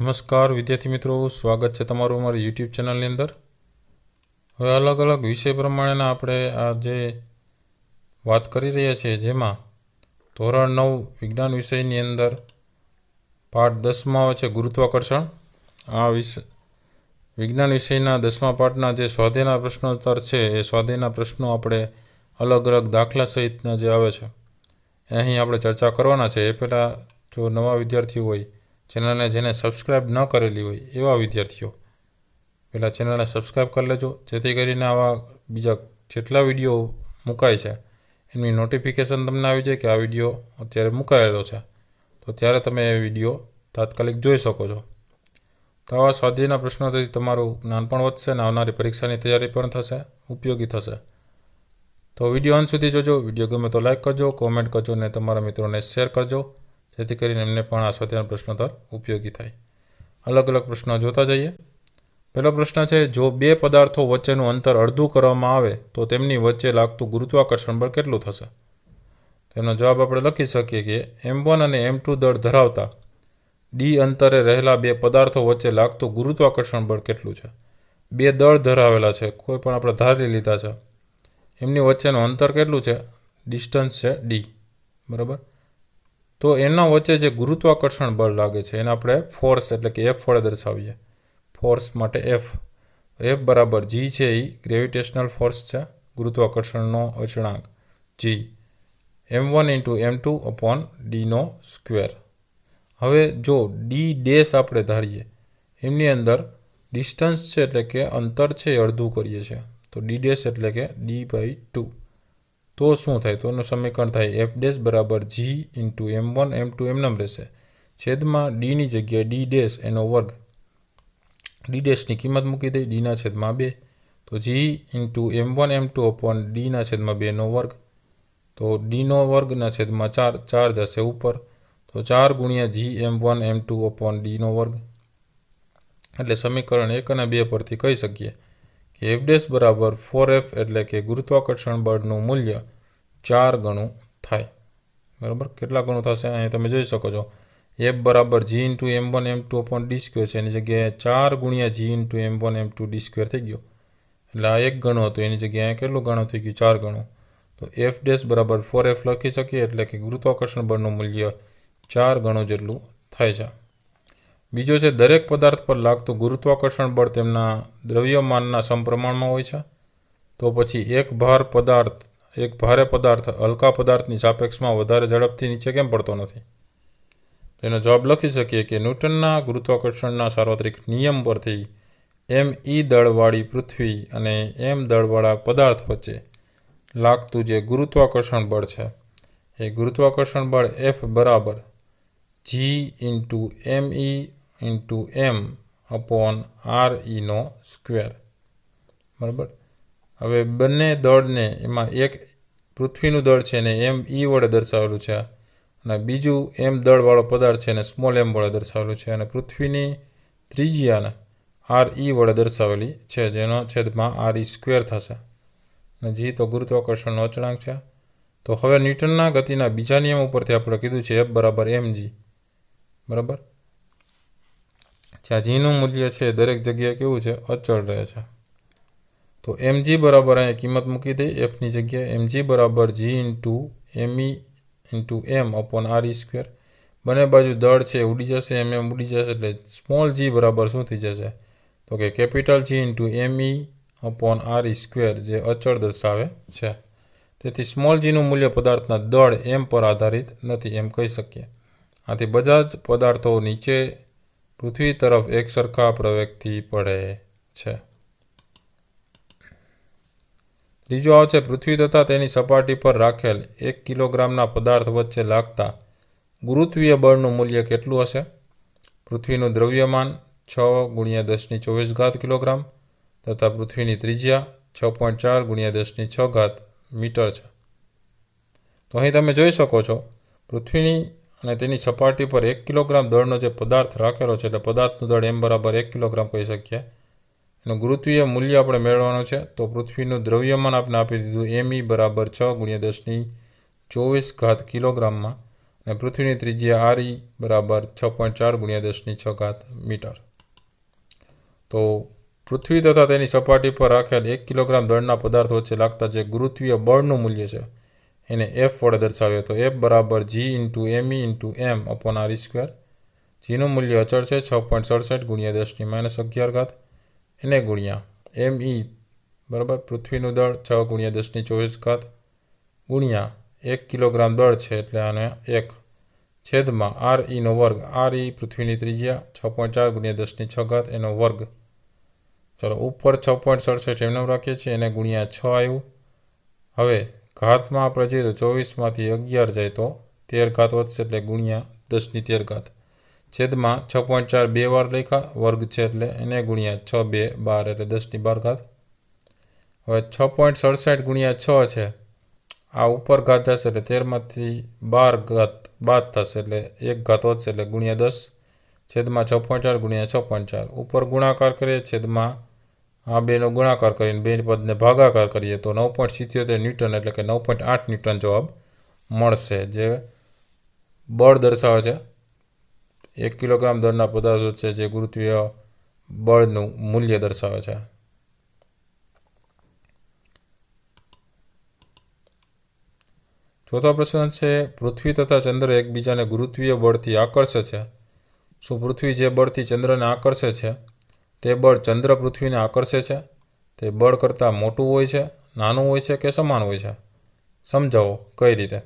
નમસ્કાર વિદ્યાર્થી મિત્રો સ્વાગત છે તમારું અમારી યુટ્યુબ ચેનલની અંદર હવે અલગ અલગ વિષય પ્રમાણેના આપણે આ જે વાત કરી રહ્યા છીએ જેમાં ધોરણ નવ વિજ્ઞાન વિષયની અંદર પાઠ દસમાં આવે છે ગુરુત્વાકર્ષણ આ વિષય વિજ્ઞાન વિષયના દસમા પાઠના જે સ્વાધ્યાયના પ્રશ્નોત્તર છે એ સ્વાધ્યાયના પ્રશ્નો આપણે અલગ અલગ દાખલા સહિતના જે આવે છે એ અહીં આપણે ચર્ચા કરવાના છે એ પહેલાં જો નવા વિદ્યાર્થીઓ હોય ચેનલને જેને સબસ્ક્રાઇબ ન કરેલી હોય એવા વિદ્યાર્થીઓ પહેલાં ચેનલને સબસ્ક્રાઇબ કરી લેજો જેથી કરીને આવા બીજા જેટલા વિડીયો મુકાય છે એની નોટિફિકેશન તમને આવી જાય કે આ વિડીયો અત્યારે મુકાયેલો છે તો ત્યારે તમે એ વિડીયો તાત્કાલિક જોઈ શકો છો તો આવા સ્વાધ્યાયના પ્રશ્નોથી તમારું જ્ઞાન પણ વધશે અને આવનારી પરીક્ષાની તૈયારી પણ થશે ઉપયોગી થશે તો વિડીયો અંત સુધી જોજો વિડીયો ગમે તો લાઇક કરજો કોમેન્ટ કરજો અને તમારા મિત્રોને શેર કરજો જેથી કરીને એમને પણ આ સ્વાધ્યાયનો પ્રશ્નોત્તર ઉપયોગી થાય અલગ અલગ પ્રશ્નો જોતા જઈએ પહેલો પ્રશ્ન છે જો બે પદાર્થો વચ્ચેનું અંતર અડધું કરવામાં આવે તો તેમની વચ્ચે લાગતું ગુરુત્વાકર્ષણ બળ કેટલું થશે તેનો જવાબ આપણે લખી શકીએ કે એમ વન અને એમ ટુ દળ ધરાવતા ડી અંતરે રહેલા બે પદાર્થો વચ્ચે લાગતું ગુરુત્વાકર્ષણ બળ કેટલું છે બે દળ ધરાવેલા છે કોઈ પણ આપણે ધારી લીધા છે એમની વચ્ચેનું અંતર કેટલું છે ડિસ્ટન્સ છે ડી બરાબર તો એના વચ્ચે જે ગુરુત્વાકર્ષણ બળ લાગે છે એને આપણે ફોર્સ એટલે કે એફ વડે દર્શાવીએ ફોર્સ માટે એફ એફ બરાબર જી છે એ ગ્રેવિટેશનલ ફોર્સ છે ગુરુત્વાકર્ષણનો અચળાંક G M one into M two upon ડીનો સ્ક્વેર હવે જો ડી ડેસ આપણે ધારીએ એમની અંદર ડિસ્ટન્સ છે એટલે કે અંતર છે એ અડધું કરીએ છીએ તો ડી ડેશ એટલે કે ડી બાય ટુ તો શું થાય તોનું સમીકરણ થાય એફ ડેશ બરાબર G into M one M two M એમનેમ રહેશે છેદમાં ડીની જગ્યાએ ડી ડેશ એનો વર્ગ ડી ડેશની કિંમત મૂકી દઈ ડીના છેદમાં બે તો G into M one M two upon ડીના છેદમાં બેનો વર્ગ તો ડીનો વર્ગના છેદમાં ચાર ચાર જશે ઉપર તો ચાર ગુણ્યા G M one M two upon ડીનો વર્ગ એટલે સમીકરણ એક અને બે પરથી કહી શકીએ એફ ડેસ બરાબર ફોર એફ એટલે કે ગુરુત્વાકર્ષણ બળનું મૂલ્ય ચાર ગણું થાય બરાબર કેટલા ગણું થશે અહીં તમે જોઈ શકો છો એફ બરાબર G into M one M two upon D square છે એની જગ્યાએ ચાર ગુણ્યા G into M one M two D square થઈ ગયો એટલે આ એક ગણું હતું એની જગ્યાએ કેટલું ગણું થઈ ગયું ચાર ગણું તો એફ ડેસ બરાબર ફોર એફ લખી શકીએ એટલે કે ગુરુત્વાકર્ષણ બળનું મૂલ્ય ચાર ગણું જેટલું થાય છે બીજો છે દરેક પદાર્થ પર લાગતું ગુરુત્વાકર્ષણ બળ તેમના દ્રવ્યમાનના સમપ્રમાણમાં હોય છે તો પછી એક ભાર પદાર્થ એક ભારે પદાર્થ હલકા પદાર્થની સાપેક્ષમાં વધારે ઝડપથી નીચે કેમ પડતો નથી તેનો જવાબ લખી શકીએ કે ન્યૂટનના ગુરુત્વાકર્ષણના સાર્વત્રિક નિયમ પરથી એમ ઈ દળવાળી પૃથ્વી અને એમ દળવાળા પદાર્થ વચ્ચે લાગતું જે ગુરુત્વાકર્ષણ બળ છે એ ગુરુત્વાકર્ષણ બળ એફ બરાબર G into M E into M upon R ઈનો સ્ક્વેર બરાબર હવે બંને દળને એમાં એક પૃથ્વીનું દળ છે ને એમ ઈ વડે દર્શાવેલું છે અને બીજું એમ દળવાળો પદાર્થ છે ને સ્મોલ એમ વડે દર્શાવેલું છે અને પૃથ્વીની ત્રિજ્યાને આર ઈ e વડે દર્શાવેલી છે જેનો છેદમાં આર ઈ સ્ક્વેર થશે અને જી તો ગુરુત્વાકર્ષણનો અચળાંક છે તો હવે ન્યૂટનના ગતિના બીજા નિયમ ઉપરથી આપણે કીધું છે એફ બરાબર એમ જી બરાબર જ્યાં જીનું મૂલ્ય છે દરેક જગ્યાએ કેવું છે અચળ રહે છે તો એમજી બરાબર અહીંયા કિંમત મૂકી દઈ એફની જગ્યાએ એમજી બરાબર G into M E into M upon R E square બંને બાજુ દળ છે ઉડી જશે એમ એમ ઉડી જશે એટલે સ્મોલ જી બરાબર શું થઈ જશે તો કે capital G into E upon R E square જે અચળ દર્શાવે છે તેથી સ્મોલ જીનું મૂલ્ય પદાર્થના દળ એમ પર આધારિત નથી એમ કહી શકીએ આથી બધા જ પદાર્થો નીચે પૃથ્વી તરફ એક સરખા પ્રવેગથી પડે છે ત્રીજો આવે છે પૃથ્વી તથા તેની સપાટી પર રાખેલ એક કિલોગ્રામના પદાર્થ વચ્ચે લાગતા ગુરુત્વીય બળનું મૂલ્ય કેટલું હશે પૃથ્વીનું દ્રવ્યમાન છ ગુણ્યા દસની ચોવીસ ઘાત કિલોગ્રામ તથા પૃથ્વીની ત્રિજ્યા છ પોઈન્ટ ચાર ગુણ્યા દસની છ ઘાત મીટર છે તો અહીં તમે જોઈ શકો છો પૃથ્વીની અને તેની સપાટી પર એક કિલોગ્રામ દળનો જે પદાર્થ રાખેલો છે એટલે પદાર્થનું દળ એમ બરાબર એક કિલોગ્રામ કહી શકીએ એનું ગુરુત્વીય મૂલ્ય આપણે મેળવવાનું છે તો પૃથ્વીનું દ્રવ્યમાન આપણે આપી દીધું એમ બરાબર છ ગુણ્યા દસની ચોવીસ ઘાત કિલોગ્રામમાં અને પૃથ્વીની ત્રિજ્યા આર ઈ બરાબર છ પોઈન્ટ ચાર ગુણ્યા દસની છ ઘાત મીટર તો પૃથ્વી તથા તેની સપાટી પર રાખેલ એક કિલોગ્રામ દળના પદાર્થ વચ્ચે લાગતા જે ગુરુત્વીય બળનું મૂલ્ય છે એને એફ વડે દર્શાવ્યો તો એફ બરાબર G into M E into M upon R square જીનું મૂલ્ય અચળ છે છ પોઈન્ટ સડસઠ ગુણ્યા દસની માઇનસ અગિયાર ઘાત એને ગુણ્યા એમ ઈ e બરાબર પૃથ્વીનું દળ છ ગુણ્યા દસની ચોવીસ ઘાત ગુણ્યા એક કિલોગ્રામ દળ છે એટલે આને એક છેદમાં આર ઈનો e વર્ગ આર ઈ e પૃથ્વીની ત્રિજ્યા છ પોઈન્ટ ચાર ગુણ્યા દસની છ ઘાત એનો વર્ગ ચલો ઉપર છ પોઈન્ટ સડસઠ એમનો રાખીએ છીએ એને ગુણ્યા છ આવ્યું હવે ઘાતમાં આપણે જોઈએ તો ચોવીસમાંથી અગિયાર જાય તો તેર ઘાત વધશે એટલે ગુણ્યા દસની તેર ઘાત છેદમાં છ પોઈન્ટ ચાર બે વાર લખ્યા વર્ગ છે એટલે એને ગુણ્યા છ બે બાર એટલે દસની બાર ઘાત હવે છ પોઈન્ટ સડસઠ ગુણ્યા છ છે આ ઉપર ઘાત જશે એટલે તેરમાંથી બાર ઘાત બાદ થશે એટલે એક ઘાત વધશે એટલે ગુણ્યા દસ છેદમાં છ પોઈન્ટ ચાર ગુણ્યા છ પોઈન્ટ ચાર ઉપર ગુણાકાર કરીએ છેદમાં આ બેનો ગુણાકાર કરીને બે પદને ભાગાકાર કરીએ તો નવ પોઈન્ટ સિત્યોતેર ન્યૂટન એટલે કે નવ પોઈન્ટ આઠ ન્યૂટન જવાબ મળશે જે બળ દર્શાવે છે એક કિલોગ્રામ દળના પદાર્થો છે જે ગુરુત્વીય બળનું મૂલ્ય દર્શાવે છે ચોથો પ્રશ્ન છે પૃથ્વી તથા ચંદ્ર એકબીજાને ગુરુત્વીય બળથી આકર્ષે છે શું પૃથ્વી જે બળથી ચંદ્રને આકર્ષે છે તે બળ ચંદ્ર પૃથ્વીને આકર્ષે છે તે બળ કરતાં મોટું હોય છે નાનું હોય છે કે સમાન હોય છે સમજાવો કઈ રીતે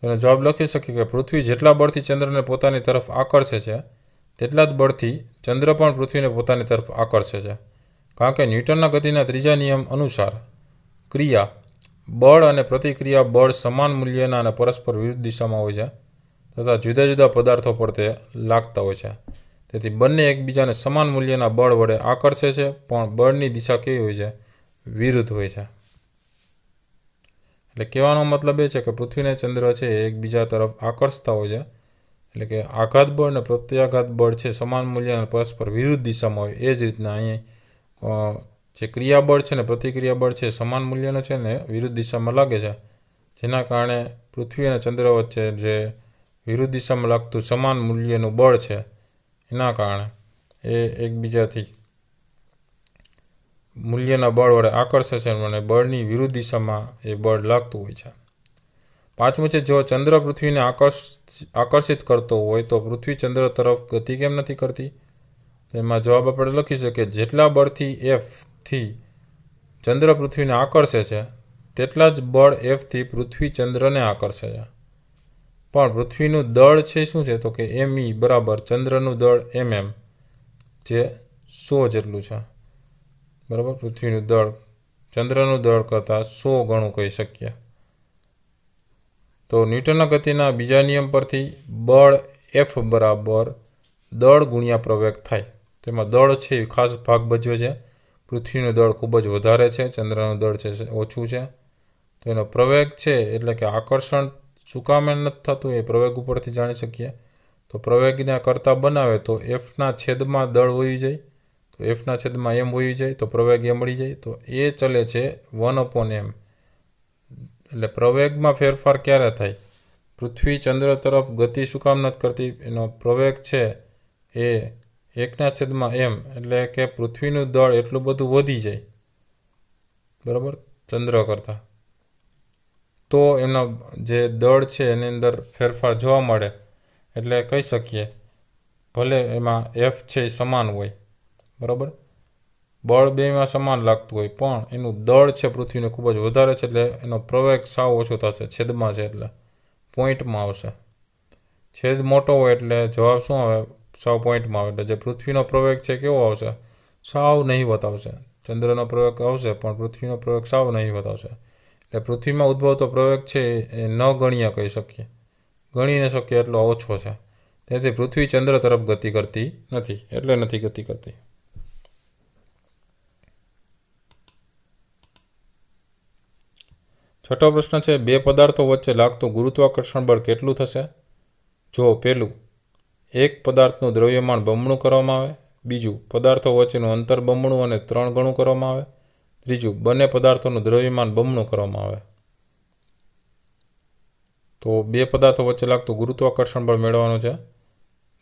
તેનો જવાબ લખી શકીએ કે પૃથ્વી જેટલા બળથી ચંદ્રને પોતાની તરફ આકર્ષે છે તેટલા જ બળથી ચંદ્ર પણ પૃથ્વીને પોતાની તરફ આકર્ષે છે કારણ કે ન્યૂટનના ગતિના ત્રીજા નિયમ અનુસાર ક્રિયા બળ અને પ્રતિક્રિયા બળ સમાન મૂલ્યના અને પરસ્પર વિરુદ્ધ દિશામાં હોય છે તથા જુદા જુદા પદાર્થો પર તે લાગતા હોય છે તેથી બંને એકબીજાને સમાન મૂલ્યના બળ વડે આકર્ષે છે પણ બળની દિશા કેવી હોય છે વિરુદ્ધ હોય છે એટલે કહેવાનો મતલબ એ છે કે પૃથ્વીને ચંદ્ર છે એ એકબીજા તરફ આકર્ષતા હોય છે એટલે કે આઘાત બળ અને પ્રત્યાઘાત બળ છે સમાન મૂલ્યના પરસ્પર વિરુદ્ધ દિશામાં હોય એ જ રીતના અહીં જે ક્રિયાબળ છે ને પ્રતિક્રિયા બળ છે સમાન મૂલ્યનો છે ને વિરુદ્ધ દિશામાં લાગે છે જેના કારણે પૃથ્વી અને ચંદ્ર વચ્ચે જે વિરુદ્ધ દિશામાં લાગતું સમાન મૂલ્યનું બળ છે એના કારણે એ એકબીજાથી મૂલ્યના બળ વડે આકર્ષે છે અને બળની વિરુદ્ધ દિશામાં એ બળ લાગતું હોય છે પાંચમું છે જો ચંદ્ર પૃથ્વીને આકર્ષ આકર્ષિત કરતો હોય તો પૃથ્વી ચંદ્ર તરફ ગતિ કેમ નથી કરતી તેમાં જવાબ આપણે લખી શકીએ જેટલા બળથી એફથી ચંદ્ર પૃથ્વીને આકર્ષે છે તેટલા જ બળ એફથી પૃથ્વી ચંદ્રને આકર્ષે છે પણ પૃથ્વીનું દળ છે શું છે તો કે એમ ઈ બરાબર ચંદ્રનું દળ એમ એમ જે સો જેટલું છે બરાબર પૃથ્વીનું દળ ચંદ્રનું દળ કરતાં સો ગણું કહી શકીએ તો ન્યૂટનના ગતિના બીજા નિયમ પરથી બળ એફ બરાબર દળ ગુણ્યા પ્રવેગ થાય તેમાં દળ છે એ ખાસ ભાગ ભજવે છે પૃથ્વીનું દળ ખૂબ જ વધારે છે ચંદ્રનું દળ છે ઓછું છે તો એનો પ્રવેગ છે એટલે કે આકર્ષણ શું કામ નથી થતું એ પ્રવેગ ઉપરથી જાણી શકીએ તો પ્રવેગને કરતાં બનાવે તો એફના છેદમાં દળ હોવી જાય તો એફના છેદમાં એમ હોવી જાય તો પ્રવેગ એ મળી જાય તો એ ચલે છે વન અપોન એમ એટલે પ્રવેગમાં ફેરફાર ક્યારે થાય પૃથ્વી ચંદ્ર તરફ ગતિ શું કામ નથી કરતી એનો પ્રવેગ છે એ એકના છેદમાં એમ એટલે કે પૃથ્વીનું દળ એટલું બધું વધી જાય બરાબર ચંદ્ર કરતાં તો એના જે દળ છે એની અંદર ફેરફાર જોવા મળે એટલે કહી શકીએ ભલે એમાં એફ છે એ સમાન હોય બરાબર બળ બેમાં સમાન લાગતું હોય પણ એનું દળ છે પૃથ્વીને ખૂબ જ વધારે છે એટલે એનો પ્રવેગ સાવ ઓછો થશે છેદમાં છે એટલે પોઈન્ટમાં આવશે છેદ મોટો હોય એટલે જવાબ શું આવે સાવ પોઈન્ટમાં આવે એટલે જે પૃથ્વીનો પ્રવેગ છે કેવો આવશે સાવ નહીં આવશે ચંદ્રનો પ્રવેગ આવશે પણ પૃથ્વીનો પ્રવેગ સાવ નહીં આવશે એટલે પૃથ્વીમાં ઉદ્ભવતો પ્રયોગ છે એ ન ગણ્ય કહી શકીએ ગણીને શકીએ એટલો ઓછો છે તેથી પૃથ્વી ચંદ્ર તરફ ગતિ કરતી નથી એટલે નથી ગતિ કરતી છઠ્ઠો પ્રશ્ન છે બે પદાર્થો વચ્ચે લાગતું ગુરુત્વાકર્ષણ બળ કેટલું થશે જો પહેલું એક પદાર્થનું દ્રવ્યમાણ બમણું કરવામાં આવે બીજું પદાર્થો વચ્ચેનું અંતર બમણું અને ત્રણ ગણું કરવામાં આવે ત્રીજું બંને પદાર્થોનું દ્રવ્યમાન બમણું કરવામાં આવે તો બે પદાર્થો વચ્ચે લાગતું ગુરુત્વાકર્ષણ બળ મેળવવાનું છે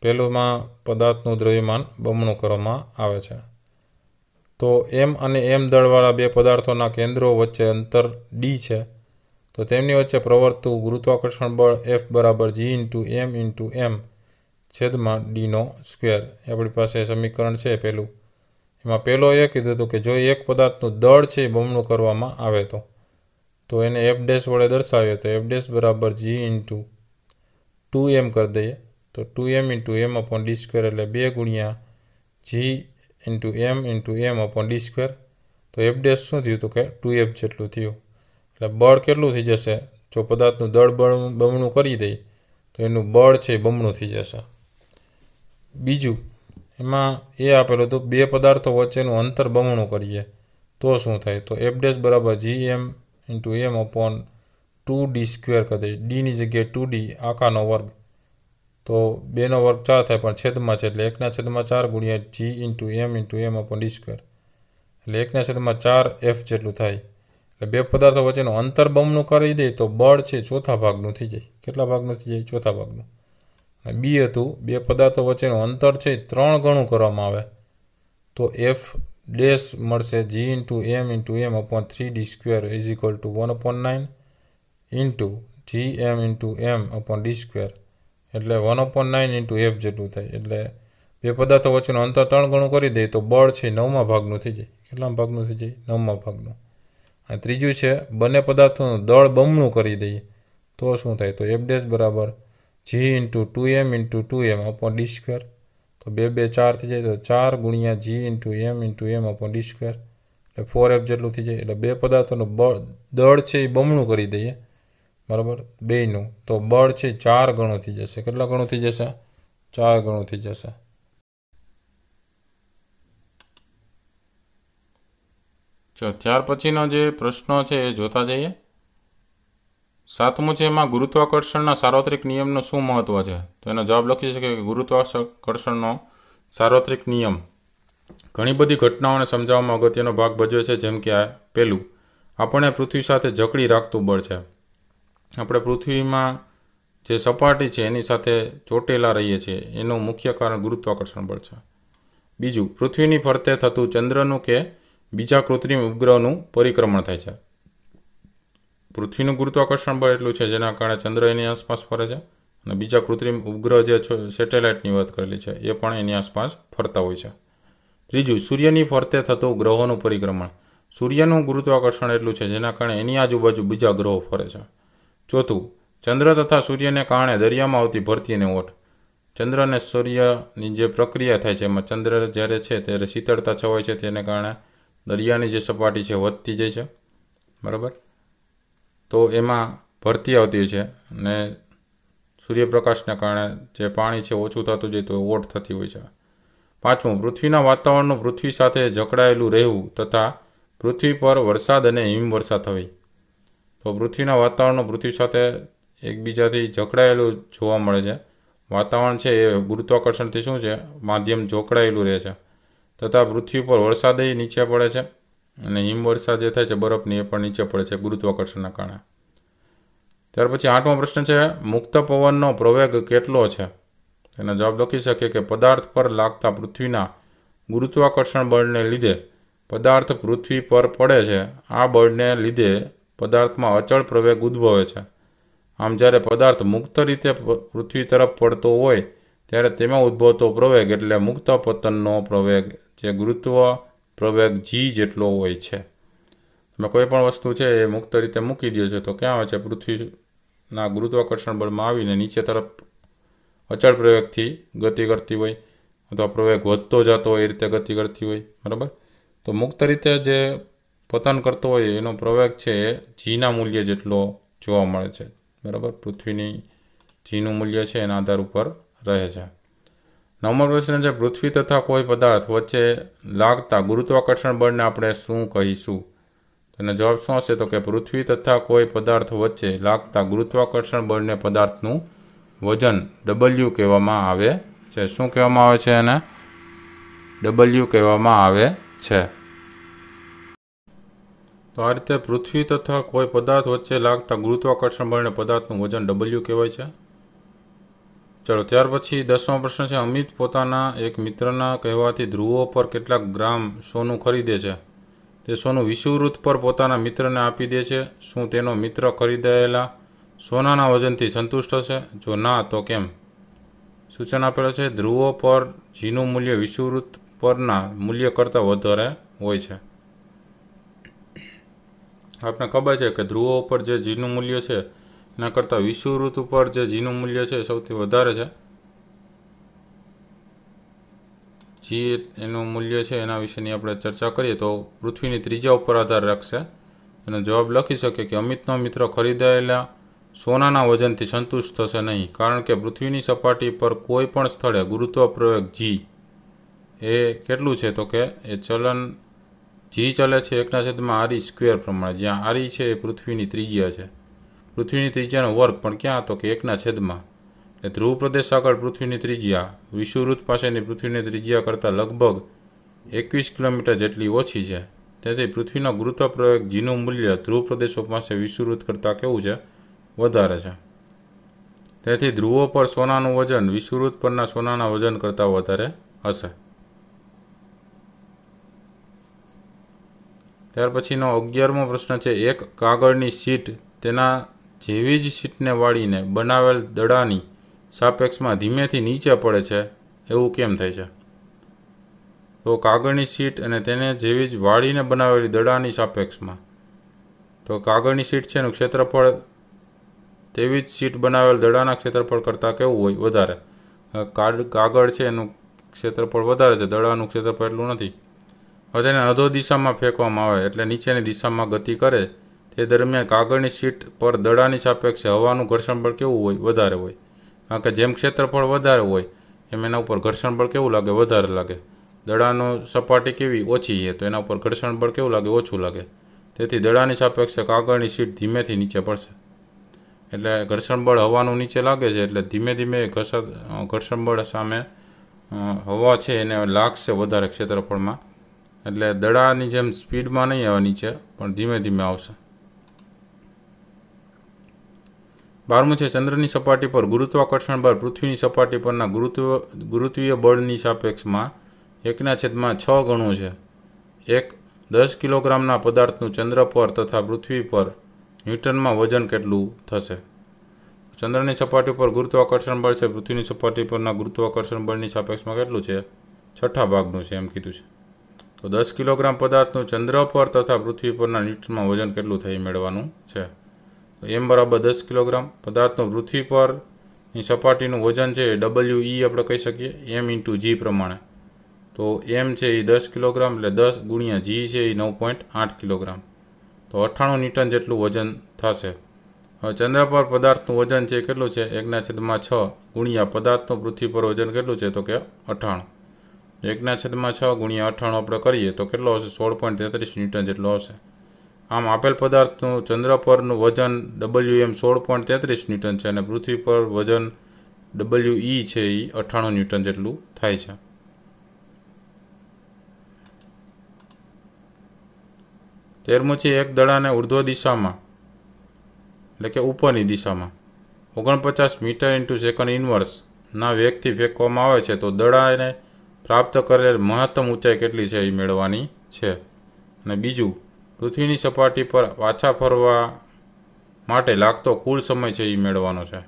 પહેલુંમાં પદાર્થનું દ્રવ્યમાન બમણું કરવામાં આવે છે તો એમ અને એમ દળવાળા બે પદાર્થોના કેન્દ્રો વચ્ચે અંતર ડી છે તો તેમની વચ્ચે પ્રવર્તતું ગુરુત્વાકર્ષણ બળ એફ બરાબર જી ઇન્ટુ એમ ઇન્ટુ એમ છેદમાં ડીનો સ્ક્વેર એ આપણી પાસે સમીકરણ છે પહેલું એમાં પહેલો એ કીધું હતું કે જો એક પદાર્થનું દળ છે એ બમણું કરવામાં આવે તો તો એને એફ ડેશ વડે દર્શાવ્યો તો એફ ડેશ બરાબર જી ઇન્ટુ ટુ એમ કરી દઈએ તો two M into M upon D square એટલે બે ગુણ્યા G into M into M upon D square તો એફ ડેશ શું થયું હતું કે ટુ એફ જેટલું થયું એટલે બળ કેટલું થઈ જશે જો પદાર્થનું દળ બળ બમણું કરી દઈએ તો એનું બળ છે એ બમણું થઈ જશે બીજું એમાં એ આપેલું તો બે પદાર્થો વચ્ચેનું અંતર બમણું કરીએ તો શું થાય તો એફ ડેશ બરાબર G M into M upon two D square કરી દઈએ ડીની જગ્યાએ ટુ ડી આખાનો વર્ગ તો બેનો વર્ગ ચાર થાય પણ છેદમાં છે એટલે એકના છેદમાં ચાર ગુણ્યા G into M into M upon D square એટલે એકના છેદમાં ચાર એફ જેટલું થાય એટલે બે પદાર્થો વચ્ચેનું અંતર બમણું કરી દઈએ તો બળ છે ચોથા ભાગનું થઈ જાય કેટલા ભાગનું થઈ જાય ચોથા ભાગનું અને બી હતું બે પદાર્થો વચ્ચેનું અંતર છે ત્રણ ગણું કરવામાં આવે તો એફ ડેશ મળશે G into M into M upon three D square is equal to one upon nine into G M into M upon D square એટલે one upon nine into F જેટલું થાય એટલે બે પદાર્થો વચ્ચેનું અંતર ત્રણ ગણું કરી દઈએ તો બળ છે નવમાં ભાગનું થઈ જાય કેટલામાં ભાગનું થઈ જાય નવમાં ભાગનું અને ત્રીજું છે બંને પદાર્થોનું દળ બમણું કરી દઈએ તો શું થાય તો એફ ડેશ બરાબર G into two M into two M upon D square તો બે બે ચાર થઈ જાય તો ચાર ગુણ્યા G into M into M upon D square એટલે ફોર એફ જેટલું થઈ જાય એટલે બે પદાર્થોનું બળ દળ છે એ બમણું કરી દઈએ બરાબર બેયનું તો બળ છે ચાર ગણું થઈ જશે કેટલા ગણું થઈ જશે ચાર ગણું થઈ જશે જો ત્યાર પછીનો જે પ્રશ્નો છે એ જોતા જઈએ સાતમું છે એમાં ગુરુત્વાકર્ષણના સાર્વત્રિક નિયમનું શું મહત્વ છે તો એનો જવાબ લખી શકે કે ગુરુત્વાકર્ષણનો સાર્વત્રિક નિયમ ઘણી બધી ઘટનાઓને સમજાવવામાં અગત્યનો ભાગ ભજવે છે જેમ કે આ પહેલું આપણે પૃથ્વી સાથે જકડી રાખતું બળ છે આપણે પૃથ્વીમાં જે સપાટી છે એની સાથે ચોટેલા રહીએ છીએ એનું મુખ્ય કારણ ગુરુત્વાકર્ષણ બળ છે બીજું પૃથ્વીની ફરતે થતું ચંદ્રનું કે બીજા કૃત્રિમ ઉપગ્રહનું પરિક્રમણ થાય છે પૃથ્વીનું ગુરુત્વાકર્ષણ બળ એટલું છે જેના કારણે ચંદ્ર એની આસપાસ ફરે છે અને બીજા કૃત્રિમ ઉપગ્રહ જે સેટેલાઇટની વાત કરેલી છે એ પણ એની આસપાસ ફરતા હોય છે ત્રીજું સૂર્યની ફરતે થતું ગ્રહોનું પરિક્રમણ સૂર્યનું ગુરુત્વાકર્ષણ એટલું છે જેના કારણે એની આજુબાજુ બીજા ગ્રહો ફરે છે ચોથું ચંદ્ર તથા સૂર્યને કારણે દરિયામાં આવતી ભરતી અને ચંદ્ર અને સૂર્યની જે પ્રક્રિયા થાય છે એમાં ચંદ્ર જ્યારે છે ત્યારે શીતળતા છવાય છે તેને કારણે દરિયાની જે સપાટી છે વધતી જાય છે બરાબર તો એમાં ભરતી આવતી છે અને સૂર્યપ્રકાશને કારણે જે પાણી છે ઓછું થતું જાય તો ઓટ થતી હોય છે પાંચમું પૃથ્વીના વાતાવરણનું પૃથ્વી સાથે જકડાયેલું રહેવું તથા પૃથ્વી પર વરસાદ અને હિમવર્ષા થવી તો પૃથ્વીના વાતાવરણનું પૃથ્વી સાથે એકબીજાથી જકડાયેલું જોવા મળે છે વાતાવરણ છે એ ગુરુત્વાકર્ષણથી શું છે માધ્યમ જોકડાયેલું રહે છે તથા પૃથ્વી પર વરસાદય નીચે પડે છે અને હિમવર્ષા જે થાય છે બરફની એ પણ નીચે પડે છે ગુરુત્વાકર્ષણના કારણે ત્યાર પછી આઠમો પ્રશ્ન છે મુક્ત પવનનો પ્રવેગ કેટલો છે તેનો જવાબ લખી શકીએ કે પદાર્થ પર લાગતા પૃથ્વીના ગુરુત્વાકર્ષણ બળને લીધે પદાર્થ પૃથ્વી પર પડે છે આ બળને લીધે પદાર્થમાં અચળ પ્રવેગ ઉદ્ભવે છે આમ જ્યારે પદાર્થ મુક્ત રીતે પૃથ્વી તરફ પડતો હોય ત્યારે તેમાં ઉદ્ભવતો પ્રવેગ એટલે મુક્ત પતનનો પ્રવેગ જે ગુરુત્વ પ્રવેગ જી જેટલો હોય છે તમે કોઈ પણ વસ્તુ છે એ મુક્ત રીતે મૂકી દો છો તો ક્યાં હોય છે પૃથ્વીના ગુરુત્વાકર્ષણ બળમાં આવીને નીચે તરફ અચળ પ્રવેગથી ગતિ કરતી હોય અથવા પ્રવેગ વધતો જતો હોય એ રીતે ગતિ કરતી હોય બરાબર તો મુક્ત રીતે જે પતન કરતો હોય એનો પ્રવેગ છે એ જીના મૂલ્ય જેટલો જોવા મળે છે બરાબર પૃથ્વીની જીનું મૂલ્ય છે એના આધાર ઉપર રહે છે નવમા પ્રશ્ન છે પૃથ્વી તથા કોઈ પદાર્થ વચ્ચે લાગતા ગુરુત્વાકર્ષણ બળને આપણે શું કહીશું તેનો જવાબ શું હશે તો કે પૃથ્વી તથા કોઈ પદાર્થ વચ્ચે લાગતા ગુરુત્વાકર્ષણ બળને પદાર્થનું વજન ડબલ્યુ કહેવામાં આવે છે શું કહેવામાં આવે છે એને ડબલ્યુ કહેવામાં આવે છે તો આ રીતે પૃથ્વી તથા કોઈ પદાર્થ વચ્ચે લાગતા ગુરુત્વાકર્ષણ બળને પદાર્થનું વજન ડબલ્યુ કહેવાય છે ચલો ત્યાર પછી દસમો પ્રશ્ન છે અમિત પોતાના એક મિત્રના કહેવાથી ધ્રુવો પર કેટલાક ગ્રામ સોનું ખરીદે છે તે સોનું વિષુવૃત પર પોતાના મિત્રને આપી દે છે શું તેનો મિત્ર ખરીદાયેલા સોનાના વજનથી સંતુષ્ટ હશે જો ના તો કેમ સૂચન આપેલો છે ધ્રુવો પર જીનું મૂલ્ય વિષુવૃત પરના મૂલ્ય કરતાં વધારે હોય છે આપણે ખબર છે કે ધ્રુવો પર જે જીનું મૂલ્ય છે એના કરતાં વિષુવૃત ઉપર જે જીનું મૂલ્ય છે એ સૌથી વધારે છે જી એનું મૂલ્ય છે એના વિશેની આપણે ચર્ચા કરીએ તો પૃથ્વીની ત્રીજા ઉપર આધાર રાખશે એનો જવાબ લખી શકે કે અમિતનો મિત્ર ખરીદાયેલા સોનાના વજનથી સંતુષ્ટ થશે નહીં કારણ કે પૃથ્વીની સપાટી પર કોઈ પણ સ્થળે ગુરુત્વ પ્રયોગ જી એ કેટલું છે તો કે એ ચલન જી ચલે છે એકના છેદમાં આરી સ્ક્વેર e પ્રમાણે જ્યાં આરી e છે એ પૃથ્વીની ત્રિજ્યા છે પૃથ્વીની ત્રિજ્યાનો વર્ગ પણ ક્યાં હતો કે એકના છેદમાં એટલે ધ્રુવ પ્રદેશ આગળ પૃથ્વીની ત્રિજ્યા વિષુવૃત્ત પાસેની પૃથ્વીની ત્રિજ્યા કરતાં લગભગ એકવીસ કિલોમીટર જેટલી ઓછી છે તેથી પૃથ્વીના ગુરુત્વ પ્રયોગ જીનું મૂલ્ય ધ્રુવ પ્રદેશો પાસે વિષુવૃત્ત કરતાં કેવું છે વધારે છે તેથી ધ્રુવો પર સોનાનું વજન વિષુવૃત્ત પરના સોનાના વજન કરતાં વધારે હશે ત્યાર પછીનો અગિયારમો પ્રશ્ન છે એક કાગળની સીટ તેના જેવી જ સીટને વાળીને બનાવેલ દડાની સાપેક્ષમાં ધીમેથી નીચે પડે છે એવું કેમ થાય છે તો કાગળની સીટ અને તેને જેવી જ વાળીને બનાવેલી દડાની સાપેક્ષમાં તો કાગળની સીટ છે એનું ક્ષેત્રફળ તેવી જ સીટ બનાવેલ દડાના ક્ષેત્રફળ કરતાં કેવું હોય વધારે કાગળ છે એનું ક્ષેત્રફળ વધારે છે દડાનું ક્ષેત્રફળ એટલું નથી હવે તેને અધો દિશામાં ફેંકવામાં આવે એટલે નીચેની દિશામાં ગતિ કરે તે દરમિયાન કાગળની સીટ પર દડાની સાપેક્ષે હવાનું ઘર્ષણબળ કેવું હોય વધારે હોય કારણ કે જેમ ક્ષેત્રફળ વધારે હોય એમ એના ઉપર ઘર્ષણબળ કેવું લાગે વધારે લાગે દડાનો સપાટી કેવી ઓછી છે તો એના ઉપર ઘર્ષણબળ કેવું લાગે ઓછું લાગે તેથી દડાની સાપેક્ષે કાગળની શીટ ધીમેથી નીચે પડશે એટલે ઘર્ષણબળ હવાનું નીચે લાગે છે એટલે ધીમે ધીમે ઘર્ષણબળ સામે હવા છે એને લાગશે વધારે ક્ષેત્રફળમાં એટલે દડાની જેમ સ્પીડમાં નહીં આવે નીચે પણ ધીમે ધીમે આવશે બારમું છે ચંદ્રની સપાટી પર ગુરુત્વાકર્ષણ બળ પૃથ્વીની સપાટી પરના ગુરુત્વ ગુરુત્વીય બળની સાપેક્ષમાં એકના છેદમાં છ ગણું છે એક દસ કિલોગ્રામના પદાર્થનું ચંદ્ર પર તથા પૃથ્વી પર ન્યૂટનમાં વજન કેટલું થશે ચંદ્રની સપાટી પર ગુરુત્વાકર્ષણ બળ છે પૃથ્વીની સપાટી પરના ગુરુત્વાકર્ષણ બળની સાપેક્ષમાં કેટલું છે છઠ્ઠા ભાગનું છે એમ કીધું છે તો દસ કિલોગ્રામ પદાર્થનું ચંદ્ર પર તથા પૃથ્વી પરના ન્યૂટનમાં વજન કેટલું થઈ મેળવાનું છે એમ બરાબર દસ કિલોગ્રામ પદાર્થનું પૃથ્વી પર સપાટીનું વજન છે એ ડબલ્યુ ઈ આપણે કહી શકીએ એમ ઇન્ટુ જી પ્રમાણે તો એમ છે એ દસ કિલોગ્રામ એટલે દસ ગુણ્યા જી છે એ નવ પોઈન્ટ આઠ કિલોગ્રામ તો અઠાણું ન્યૂટન જેટલું વજન થશે હવે ચંદ્ર પર પદાર્થનું વજન છે કેટલું છે એકના છેદમાં છ ગુણ્યા પદાર્થનું પૃથ્વી પર વજન કેટલું છે તો કે અઠાણું એકના છેદમાં છ ગુણ્યા અઠાણું આપણે કરીએ તો કેટલો હશે સોળ પોઈન્ટ તેત્રીસ ન્યૂટન જેટલો હશે આમ આપેલ પદાર્થનું ચંદ્ર પરનું વજન ડબલ્યુ એમ સોળ પોઈન્ટ તેત્રીસ ન્યૂટન છે અને પૃથ્વી પર વજન ડબલ્યુ e ઈ છે એ અઠ્ઠાણું ન્યૂટન જેટલું થાય છે તેરમું છે એક દડાને ઉર્ધ્વ દિશામાં એટલે કે ઉપરની દિશામાં ઓગણપચાસ મીટર ઇન્ટુ સેકન્ડ ઇન્વર્સના વેગથી ફેંકવામાં આવે છે તો દડાને પ્રાપ્ત કરેલ મહત્તમ ઊંચાઈ કેટલી છે એ મેળવવાની છે અને બીજું પૃથ્વીની સપાટી પર પાછા ફરવા માટે લાગતો કુલ સમય છે એ મેળવવાનો છે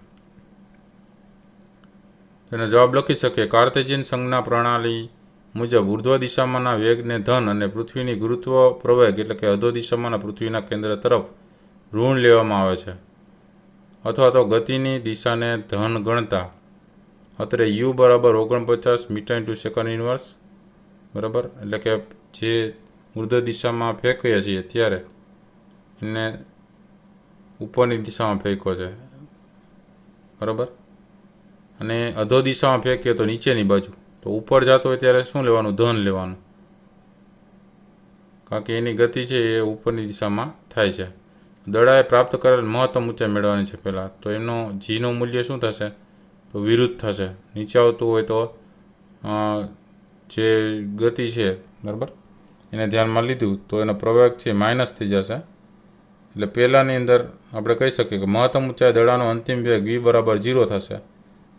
તેનો જવાબ લખી શકીએ કાર્તેજિયન સંજ્ઞા પ્રણાલી મુજબ ઉર્ધ્વ દિશામાંના વેગને ધન અને પૃથ્વીની ગુરુત્વ પ્રવેગ એટલે કે અધો દિશામાંના પૃથ્વીના કેન્દ્ર તરફ ઋણ લેવામાં આવે છે અથવા તો ગતિની દિશાને ધન ગણતા અત્રે યુ બરાબર ઓગણપચાસ મીટર ઇન્ટુ સેકન્ડ ઇન્વર્સ બરાબર એટલે કે જે ઉર્ધ્વ દિશામાં ફેંકીએ છીએ ત્યારે એને ઉપરની દિશામાં ફેંકો છે બરાબર અને અધો દિશામાં ફેંકીએ તો નીચેની બાજુ તો ઉપર જતો હોય ત્યારે શું લેવાનું ધન લેવાનું કારણ કે એની ગતિ છે એ ઉપરની દિશામાં થાય છે દડાએ પ્રાપ્ત કરેલ મહત્તમ ઊંચાઈ મેળવવાની છે પહેલાં તો એમનો જીનું મૂલ્ય શું થશે તો વિરુદ્ધ થશે નીચે આવતું હોય તો જે ગતિ છે બરાબર એને ધ્યાનમાં લીધું તો એનો પ્રવેગ છે માઇનસ થઈ જશે એટલે પહેલાંની અંદર આપણે કહી શકીએ કે મહત્તમ ઊંચાઈ દડાનો અંતિમ વેગ વી બરાબર ઝીરો થશે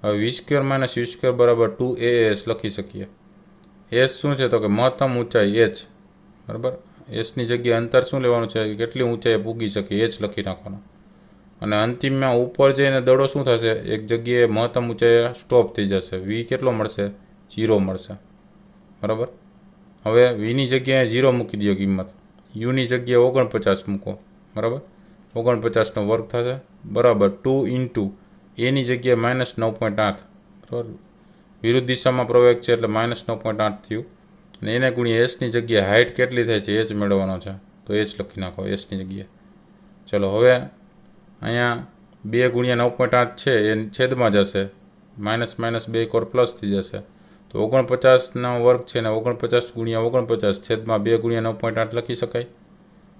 હવે V square minus V square બરાબર ટુ એ એસ લખી શકીએ એસ શું છે તો કે મહત્તમ ઊંચાઈ એચ બરાબર એસની જગ્યાએ અંતર શું લેવાનું છે કેટલી ઊંચાઈ પૂગી શકે એચ લખી નાખવાનો અને અંતિમમાં ઉપર જઈને દડો શું થશે એક જગ્યાએ મહત્તમ ઊંચાઈ સ્ટોપ થઈ જશે વી કેટલો મળશે જીરો મળશે બરાબર હવે વીની જગ્યાએ ઝીરો મૂકી દો કિંમત યુની જગ્યાએ ઓગણપચાસ મૂકો બરાબર ઓગણપચાસનો વર્ગ થશે બરાબર ટુ ઇન્ટુ એની જગ્યાએ માઇનસ નવ પોઈન્ટ આઠ બરાબર વિરુદ્ધ દિશામાં પ્રવેગ છે એટલે માઇનસ નવ પોઈન્ટ આઠ થયું અને એને ગુણ્યા એસની જગ્યાએ હાઇટ કેટલી થાય છે એ જ મેળવવાનો છે તો એ જ લખી નાખો એસની જગ્યાએ ચલો હવે અહીંયા બે ગુણ્યા નવ પોઈન્ટ આઠ છે એ છેદમાં જશે માઇનસ માઇનસ બે કોર પ્લસ થઈ જશે તો ઓગણપચાસનો વર્ગ છે ને ઓગણપચાસ ગુણ્યા ઓગણપચાસ છેદમાં બે ગુણ્યા નવ પોઈન્ટ આઠ લખી શકાય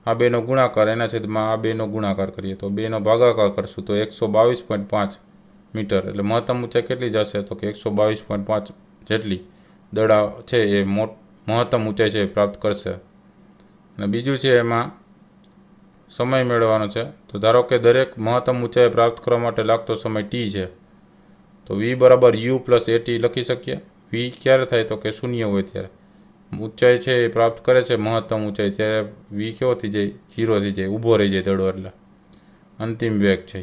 આ બેનો ગુણાકાર એના છેદમાં આ બેનો ગુણાકાર કરીએ તો બેનો ભાગાકાર કરશું તો એકસો બાવીસ પોઈન્ટ પાંચ મીટર એટલે મહત્તમ ઊંચાઈ કેટલી જશે તો કે એકસો બાવીસ પોઈન્ટ પાંચ જેટલી દડા છે એ મોટ મહત્તમ ઊંચાઈ છે એ પ્રાપ્ત કરશે અને બીજું છે એમાં સમય મેળવવાનો છે તો ધારો કે દરેક મહત્તમ ઊંચાઈ પ્રાપ્ત કરવા માટે લાગતો સમય ટી છે તો વી બરાબર યુ પ્લસ એટી લખી શકીએ પી ક્યારે થાય તો કે શૂન્ય હોય ત્યારે ઊંચાઈ છે એ પ્રાપ્ત કરે છે મહત્તમ ઊંચાઈ ત્યારે વી કેવો થઈ જાય જીરો થઈ જાય ઊભો રહી જાય દડો એટલે અંતિમ વેગ છે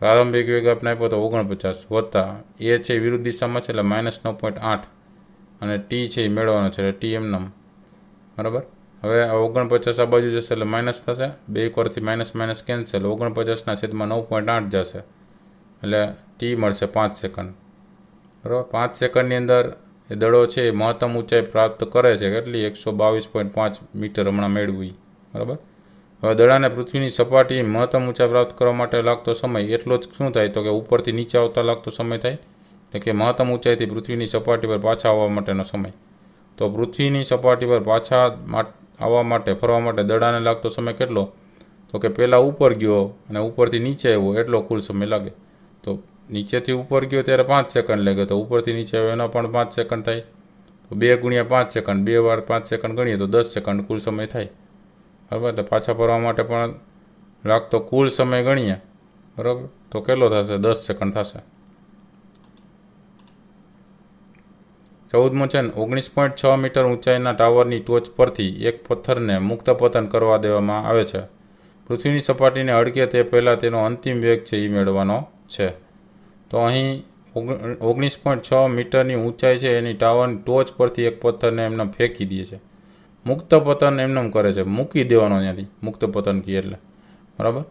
પ્રારંભિક વેગ આપણે આપ્યો તો ઓગણપચાસ વત્તા એ છે વિરુદ્ધ દિશામાં છે એટલે માઇનસ નવ પોઈન્ટ આઠ અને ટી છે એ મેળવવાનો છે એટલે ટી એમનામ બરાબર હવે આ ઓગણપચાસ આ બાજુ જશે એટલે માઇનસ થશે બે કોરથી માઇનસ માઇનસ કેન્સલ ઓગણપચાસના છેદમાં નવ પોઈન્ટ આઠ જશે એટલે ટી મળશે પાંચ સેકન્ડ બરાબર પાંચ સેકન્ડની અંદર એ દડો છે એ મહત્તમ ઊંચાઈ પ્રાપ્ત કરે છે કેટલી એકસો બાવીસ પોઈન્ટ પાંચ મીટર હમણાં મેળવી બરાબર હવે દડાને પૃથ્વીની સપાટી મહત્તમ ઊંચાઈ પ્રાપ્ત કરવા માટે લાગતો સમય એટલો જ શું થાય તો કે ઉપરથી નીચે આવતા લાગતો સમય થાય એટલે કે મહત્તમ ઊંચાઈથી પૃથ્વીની સપાટી પર પાછા આવવા માટેનો સમય તો પૃથ્વીની સપાટી પર પાછા આવવા માટે ફરવા માટે દડાને લાગતો સમય કેટલો તો કે પહેલાં ઉપર ગયો અને ઉપરથી નીચે આવ્યો એટલો કુલ સમય લાગે તો નીચેથી ઉપર ગયો ત્યારે પાંચ સેકન્ડ લાગે તો ઉપરથી નીચે આવ્યો એનો પણ પાંચ સેકન્ડ થાય તો બે ગુણ્યા પાંચ સેકન્ડ બે વાર પાંચ સેકન્ડ ગણીએ તો દસ સેકન્ડ કુલ સમય થાય બરાબર તો પાછા ફરવા માટે પણ લાગતો કુલ સમય ગણીએ બરાબર તો કેટલો થશે દસ સેકન્ડ થશે ચૌદમો છે ને ઓગણીસ પોઈન્ટ છ મીટર ઊંચાઈના ટાવરની ટોચ પરથી એક પથ્થરને મુક્ત પતન કરવા દેવામાં આવે છે પૃથ્વીની સપાટીને અડકે તે પહેલાં તેનો અંતિમ વેગ છે એ મેળવવાનો છે તો અહીં ઓગણીસ પોઈન્ટ છ મીટરની ઊંચાઈ છે એની ટાવરની ટોચ પરથી એક પથ્થરને એમને ફેંકી દે છે મુક્ત પતન એમને કરે છે મૂકી દેવાનો ત્યાંથી મુક્ત પતન કહે એટલે બરાબર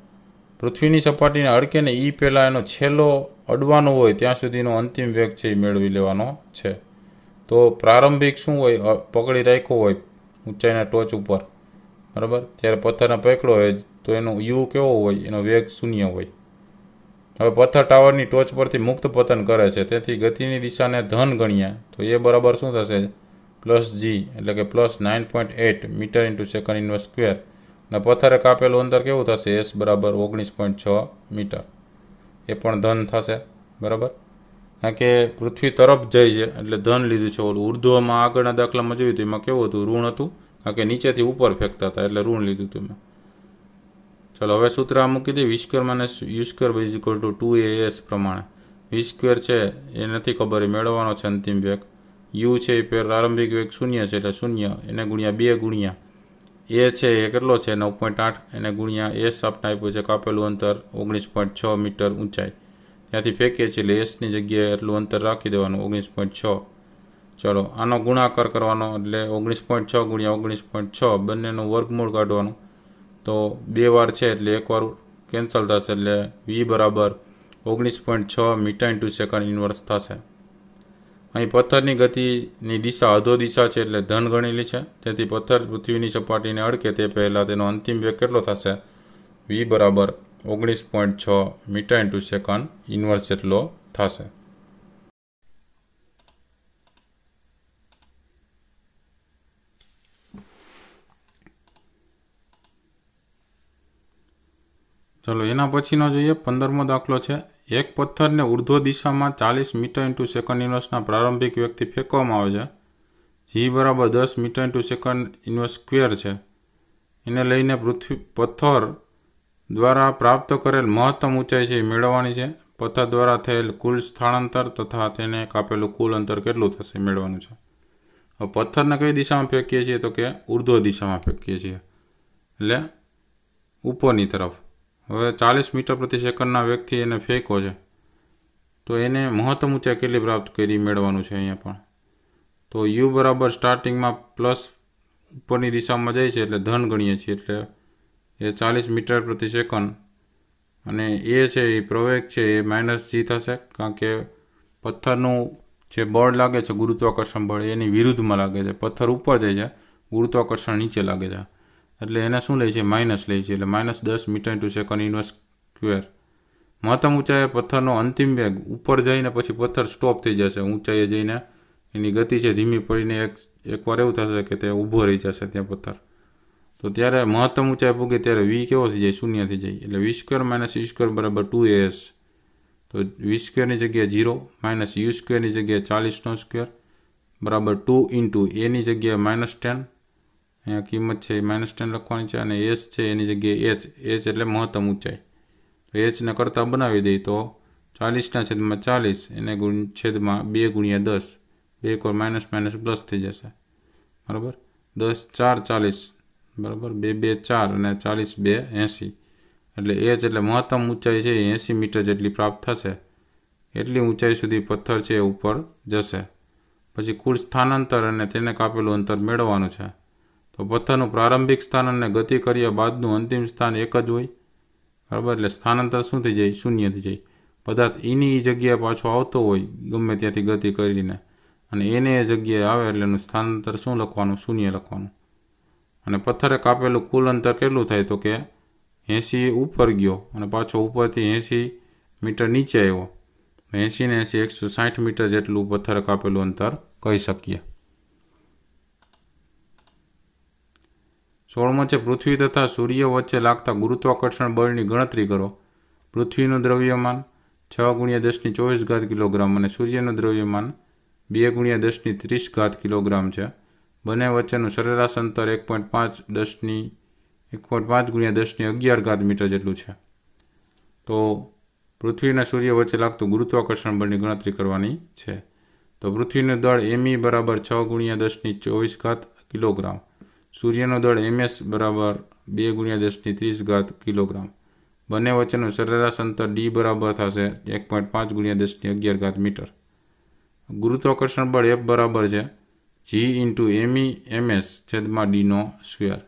પૃથ્વીની સપાટીને અડકે ને એ પહેલાં એનો છેલ્લો અડવાનો હોય ત્યાં સુધીનો અંતિમ વેગ છે એ મેળવી લેવાનો છે તો પ્રારંભિક શું હોય પકડી રાખ્યો હોય ઊંચાઈના ટોચ ઉપર બરાબર જ્યારે પથ્થરને પકડ્યો હોય તો એનો યુ કેવો હોય એનો વેગ શૂન્ય હોય હવે પથ્થર ટાવરની ટોચ પરથી મુક્ત પતન કરે છે તેથી ગતિની દિશાને ધન ગણ્યા તો એ બરાબર શું થશે પ્લસ જી એટલે કે plus nine point eight metre into second inverse square અને પથ્થરે કાપેલું અંતર કેવું થશે એસ બરાબર ઓગણીસ પોઈન્ટ છ મીટર એ પણ ધન થશે બરાબર કારણ કે પૃથ્વી તરફ જાય છે એટલે ધન લીધું છે ઓલું ઉર્ધ્વમાં આગળના દાખલામાં જોયું હતું એમાં કેવું હતું ઋણ હતું કારણ કે નીચેથી ઉપર ફેંકતા હતા એટલે ઋણ લીધું હતું એમાં ચાલો હવે સૂત્ર આ મૂકી દઈએ V square minus U square is equal to two A S પ્રમાણે વી સ્ક્વેર છે એ નથી ખબર એ મેળવવાનો છે અંતિમ વેગ યુ છે એ પ્રારંભિક વેગ શૂન્ય છે એટલે શૂન્ય એને ગુણ્યા બે ગુણ્યા એ છે એ કેટલો છે નવ પોઈન્ટ આઠ એને ગુણ્યા એસ આપને આપ્યું છે કાપેલું અંતર ઓગણીસ પોઈન્ટ છ મીટર ઊંચાઈ ત્યાંથી ફેંકીએ છીએ એટલે એસની જગ્યાએ એટલું અંતર રાખી દેવાનું ઓગણીસ પોઈન્ટ છ ચલો આનો ગુણાકાર કરવાનો એટલે ઓગણીસ પોઈન્ટ છ ગુણ્યા ઓગણીસ પોઈન્ટ છ બંનેનું વર્ગમૂળ કાઢવાનું તો બે વાર છે એટલે એકવાર કેન્સલ થશે એટલે વી બરાબર ઓગણીસ પોઈન્ટ છ મીટર ઇન્ટુ સેકન્ડ ઇન્વર્સ થશે અહીં પથ્થરની ગતિની દિશા અધો દિશા છે એટલે ધન ગણેલી છે તેથી પથ્થર પૃથ્વીની સપાટીને અડકે તે પહેલાં તેનો અંતિમ વેગ કેટલો થશે વી બરાબર ઓગણીસ પોઈન્ટ છ મીટર ઇન્ટુ સેકન્ડ ઇન્વર્સ જેટલો થશે ચલો એના પછીનો જોઈએ પંદરમો દાખલો છે એક પથ્થરને ઉર્ધ્વ દિશામાં ચાલીસ મીટર ઇન્ટુ સેકન્ડ ઇન્વર્સના પ્રારંભિક વ્યક્તિ ફેંકવામાં આવે છે જી બરાબર દસ metre into second inverse square છે એને લઈને પૃથ્વી પથ્થર દ્વારા પ્રાપ્ત કરેલ મહત્તમ ઊંચાઈ છે એ મેળવવાની છે પથ્થર દ્વારા થયેલ કુલ સ્થળાંતર તથા તેને કાપેલું કુલ અંતર કેટલું થશે મેળવવાનું છે હવે પથ્થરને કઈ દિશામાં ફેંકીએ છીએ તો કે ઉર્ધ્વ દિશામાં ફેંકીએ છીએ એટલે ઉપરની તરફ હવે ચાલીસ મીટર પ્રતિ સેકન્ડના વેગથી એને ફેંકો છે તો એને મહત્તમ ઊંચાઈ કેટલી પ્રાપ્ત કરી મેળવાનું છે અહીંયા પણ તો યુ બરાબર સ્ટાર્ટિંગમાં પ્લસ ઉપરની દિશામાં જાય છે એટલે ધન ગણીએ છીએ એટલે એ ચાલીસ મીટર પ્રતિ સેકન્ડ અને એ છે એ પ્રવેગ છે એ માઇનસ જી થશે કારણ કે પથ્થરનું જે બળ લાગે છે ગુરુત્વાકર્ષણ બળ એની વિરુદ્ધમાં લાગે છે પથ્થર ઉપર જાય છે ગુરુત્વાકર્ષણ નીચે લાગે છે એટલે એને શું લે છે માઇનસ લે છે એટલે માઇનસ દસ metre into second inverse square મહત્તમ ઊંચાઈએ પથ્થરનો અંતિમ વેગ ઉપર જઈને પછી પથ્થર સ્ટોપ થઈ જશે ઊંચાઈએ જઈને એની ગતિ છે ધીમી પડીને એક એકવાર એવું થશે કે તે ઊભો રહી જશે ત્યાં પથ્થર તો ત્યારે મહત્તમ ઊંચાઈ પૂગે ત્યારે વી કેવો થઈ જાય શૂન્ય થઈ જાય એટલે V square minus U square બરાબર ટુ એસ તો વી સ્ક્વેરની જગ્યાએ ઝીરો માઇનસ યુ સ્ક્વેરની જગ્યાએ ચાલીસનો સ્ક્વેર બરાબર ટુ ઇન્ટુ એની જગ્યાએ માઇનસ ટેન અહીંયા કિંમત છે એ માઇનસ ટેન લખવાની છે અને એચ છે એની જગ્યાએ એચ એચ એટલે મહત્તમ ઊંચાઈ તો એચને કરતાં બનાવી દઈએ તો ચાલીસના છેદમાં ચાલીસ એને ગુણ છેદમાં બે ગુણ્યા દસ બે કોર માઇનસ માઇનસ પ્લસ થઈ જશે બરાબર દસ ચાર ચાલીસ બરાબર બે બે ચાર અને ચાલીસ બે એંસી એટલે એચ એટલે મહત્તમ ઊંચાઈ છે એંસી મીટર જેટલી પ્રાપ્ત થશે એટલી ઊંચાઈ સુધી પથ્થર છે એ ઉપર જશે પછી કુલ સ્થાનાંતર અને તેને કાપેલું અંતર મેળવવાનું છે તો પથ્થરનું પ્રારંભિક સ્થાન અને ગતિ કર્યા બાદનું અંતિમ સ્થાન એક જ હોય બરાબર એટલે સ્થાનાંતર શું થઈ જાય શૂન્ય થઈ જાય પદાર્થ એની એ જગ્યાએ પાછો આવતો હોય ગમે ત્યાંથી ગતિ કરીને અને એને એ જગ્યાએ આવે એટલે એનું સ્થાનાંતર શું લખવાનું શૂન્ય લખવાનું અને પથ્થરે કાપેલું કુલ અંતર કેટલું થાય તો કે એંસી ઉપર ગયો અને પાછો ઉપરથી એંસી મીટર નીચે આવ્યો એંસી ને એંસી એકસો સાઠ મીટર જેટલું પથ્થર કાપેલું અંતર કહી શકીએ સોળમો છે પૃથ્વી તથા સૂર્ય વચ્ચે લાગતા ગુરુત્વાકર્ષણ બળની ગણતરી કરો પૃથ્વીનું દ્રવ્યમાન છ ગુણ્યા દસની ચોવીસ ઘાત કિલોગ્રામ અને સૂર્યનું દ્રવ્યમાન બે ગુણ્યા દસની ત્રીસ ઘાત કિલોગ્રામ છે બંને વચ્ચેનું સરેરાશ અંતર એક પોઈન્ટ પાંચ દસની એક પોઈન્ટ પાંચ ગુણ્યા દસની અગિયાર ઘાત મીટર જેટલું છે તો પૃથ્વીના સૂર્ય વચ્ચે લાગતું ગુરુત્વાકર્ષણ બળની ગણતરી કરવાની છે તો પૃથ્વીનું દળ એમી બરાબર છ ગુણ્યા દસની ચોવીસ ઘાત કિલોગ્રામ સૂર્યનો દળ એમએસ બરાબર બે ગુણ્યા દસની ત્રીસ ઘાત કિલોગ્રામ બંને વચ્ચેનું સરેરાશ અંતર ડી બરાબર થશે એક પોઈન્ટ પાંચ ગુણ્યા દસની અગિયાર ઘાત મીટર ગુરુત્વાકર્ષણ બળ એફ બરાબર છે જી ઇન્ટુ એમઈ એમએસ છેદમાં ડીનો સ્ક્વેર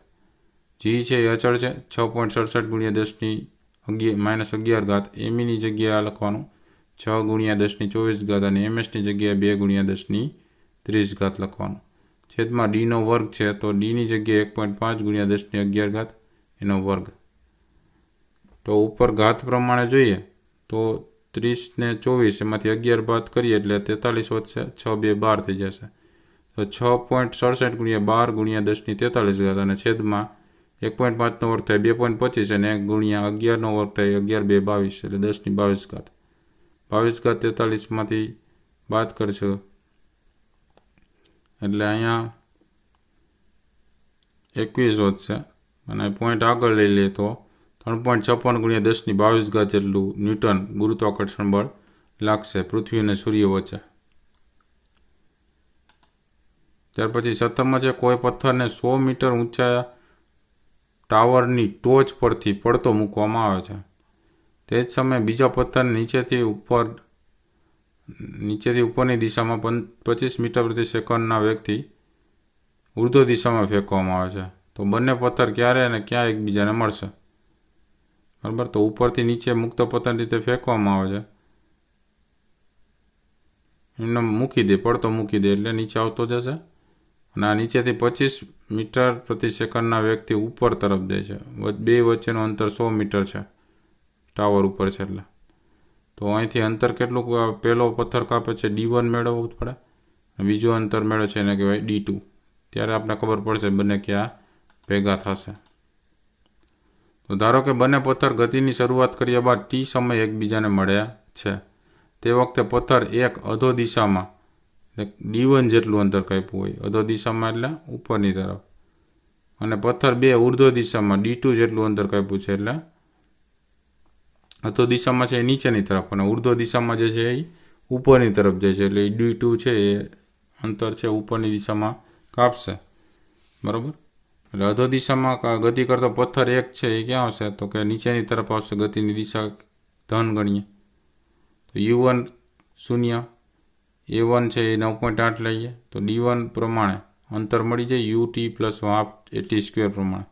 જી છે એ અચળ છે છ પોઈન્ટ સડસઠ ગુણ્યા દસની અગિયાર માઇનસ અગિયાર ઘાત એમીની e જગ્યા લખવાનું છ ગુણ્યા દસની ચોવીસ ઘાત અને એમએસની જગ્યાએ બે ગુણ્યા દસની ત્રીસ ઘાત લખવાનું છેદમાં ડીનો વર્ગ છે તો ડીની જગ્યાએ એક પોઈન્ટ પાંચ ગુણ્યા દસની અગિયાર ઘાત એનો વર્ગ તો ઉપર ઘાત પ્રમાણે જોઈએ તો ત્રીસને ચોવીસ એમાંથી અગિયાર બાદ કરીએ એટલે તેતાલીસ વધશે છ બે બાર થઈ જશે તો છ પોઈન્ટ સડસઠ ગુણ્યા બાર ગુણ્યા દસની તેતાલીસ ઘાત અને છેદમાં એક પોઈન્ટ પાંચનો વર્ગ થાય બે પોઈન્ટ પચીસ અને એક ગુણ્યા અગિયારનો વર્ગ થાય અગિયાર બે બાવીસ એટલે દસની બાવીસ ઘાત બાવીસ ઘાત તેતાલીસમાંથી બાદ કરશો એટલે અહીંયા એકવીસ વધશે અને પોઈન્ટ આગળ લઈ લે તો ત્રણ પોઈન્ટ છપ્પન ગુણ્યા દસની બાવીસ ગજ જેટલું ન્યૂટન ગુરુત્વાકર્ષણ બળ લાગશે પૃથ્વી અને સૂર્ય વચ્ચે ત્યાર પછી સત્તરમાં છે કોઈ પથ્થરને સો મીટર ઊંચા ટાવરની ટોચ પરથી પડતો મૂકવામાં આવે છે તે જ સમયે બીજા પથ્થર નીચેથી ઉપર નીચેથી ઉપરની દિશામાં પં પચીસ મીટર પ્રતિ સેકન્ડના વેગથી ઉર્ધ્વ દિશામાં ફેંકવામાં આવે છે તો બંને પથ્થર ક્યારે અને ક્યાં એકબીજાને મળશે બરાબર તો ઉપરથી નીચે મુક્ત પતન રીતે ફેંકવામાં આવે છે એમને મૂકી દે પડતો મૂકી દે એટલે નીચે આવતો જશે અને આ નીચેથી પચીસ મીટર પ્રતિ સેકન્ડના વ્યક્તિ ઉપર તરફ જાય છે બે વચ્ચેનું અંતર સો મીટર છે ટાવર ઉપર છે એટલે તો અહીંથી અંતર કેટલું પહેલો પથ્થર કાપે છે ડી વન મેળવવો પડે બીજો અંતર મેળવે છે એને કહેવાય ડી ટુ ત્યારે આપણે ખબર પડશે બંને ક્યાં ભેગા થશે તો ધારો કે બંને પથ્થર ગતિની શરૂઆત કર્યા બાદ ટી સમય એકબીજાને મળ્યા છે તે વખતે પથ્થર એક અધો દિશામાં એટલે ડી વન જેટલું અંતર કાપ્યું હોય અધો દિશામાં એટલે ઉપરની તરફ અને પથ્થર બે ઉર્ધ્વ દિશામાં ડી ટુ જેટલું અંતર કાપ્યું છે એટલે તો દિશામાં છે એ નીચેની તરફ અને ઉર્ધ્વ દિશામાં જે છે એ ઉપરની તરફ જાય છે એટલે એ ડી ટુ છે એ અંતર છે ઉપરની દિશામાં કાપશે બરાબર એટલે અધો દિશામાં ગતિ કરતો પથ્થર એક છે એ ક્યાં આવશે તો કે નીચેની તરફ આવશે ગતિની દિશા ધન ગણીએ તો યુ વન શૂન્ય એ વન છે એ નવ પોઈન્ટ આઠ લઈએ તો ડી વન પ્રમાણે અંતર મળી જાય U T plus half T square પ્રમાણે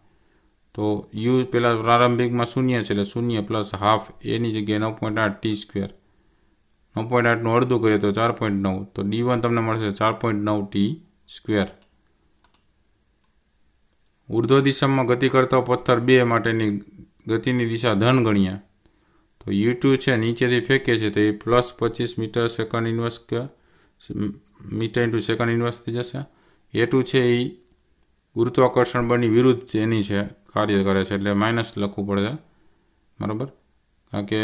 તો યુ પહેલાં પ્રારંભિકમાં શૂન્ય છે એટલે શૂન્ય પ્લસ હાફ એની જગ્યાએ નવ પોઈન્ટ આઠ ટી સ્ક્વેર નવ પોઈન્ટ આઠનું અડધું કરીએ તો ચાર પોઈન્ટ નવ તો ડી વન તમને મળશે ચાર પોઈન્ટ નવ ટી સ્ક્વેર ઉર્ધ્વ દિશામાં ગતિ કરતો પથ્થર બે માટેની ગતિની દિશા ધન ગણ્યા તો યુ ટુ છે નીચેથી ફેંકે છે તો એ પ્લસ પચીસ metre second inverse metre into second inverse થઈ જશે એ ટુ છે એ ગુરુત્વાકર્ષણ બળની વિરુદ્ધ એની છે કાર્ય કરે છે એટલે માઇનસ લખવું પડશે બરાબર કારણ કે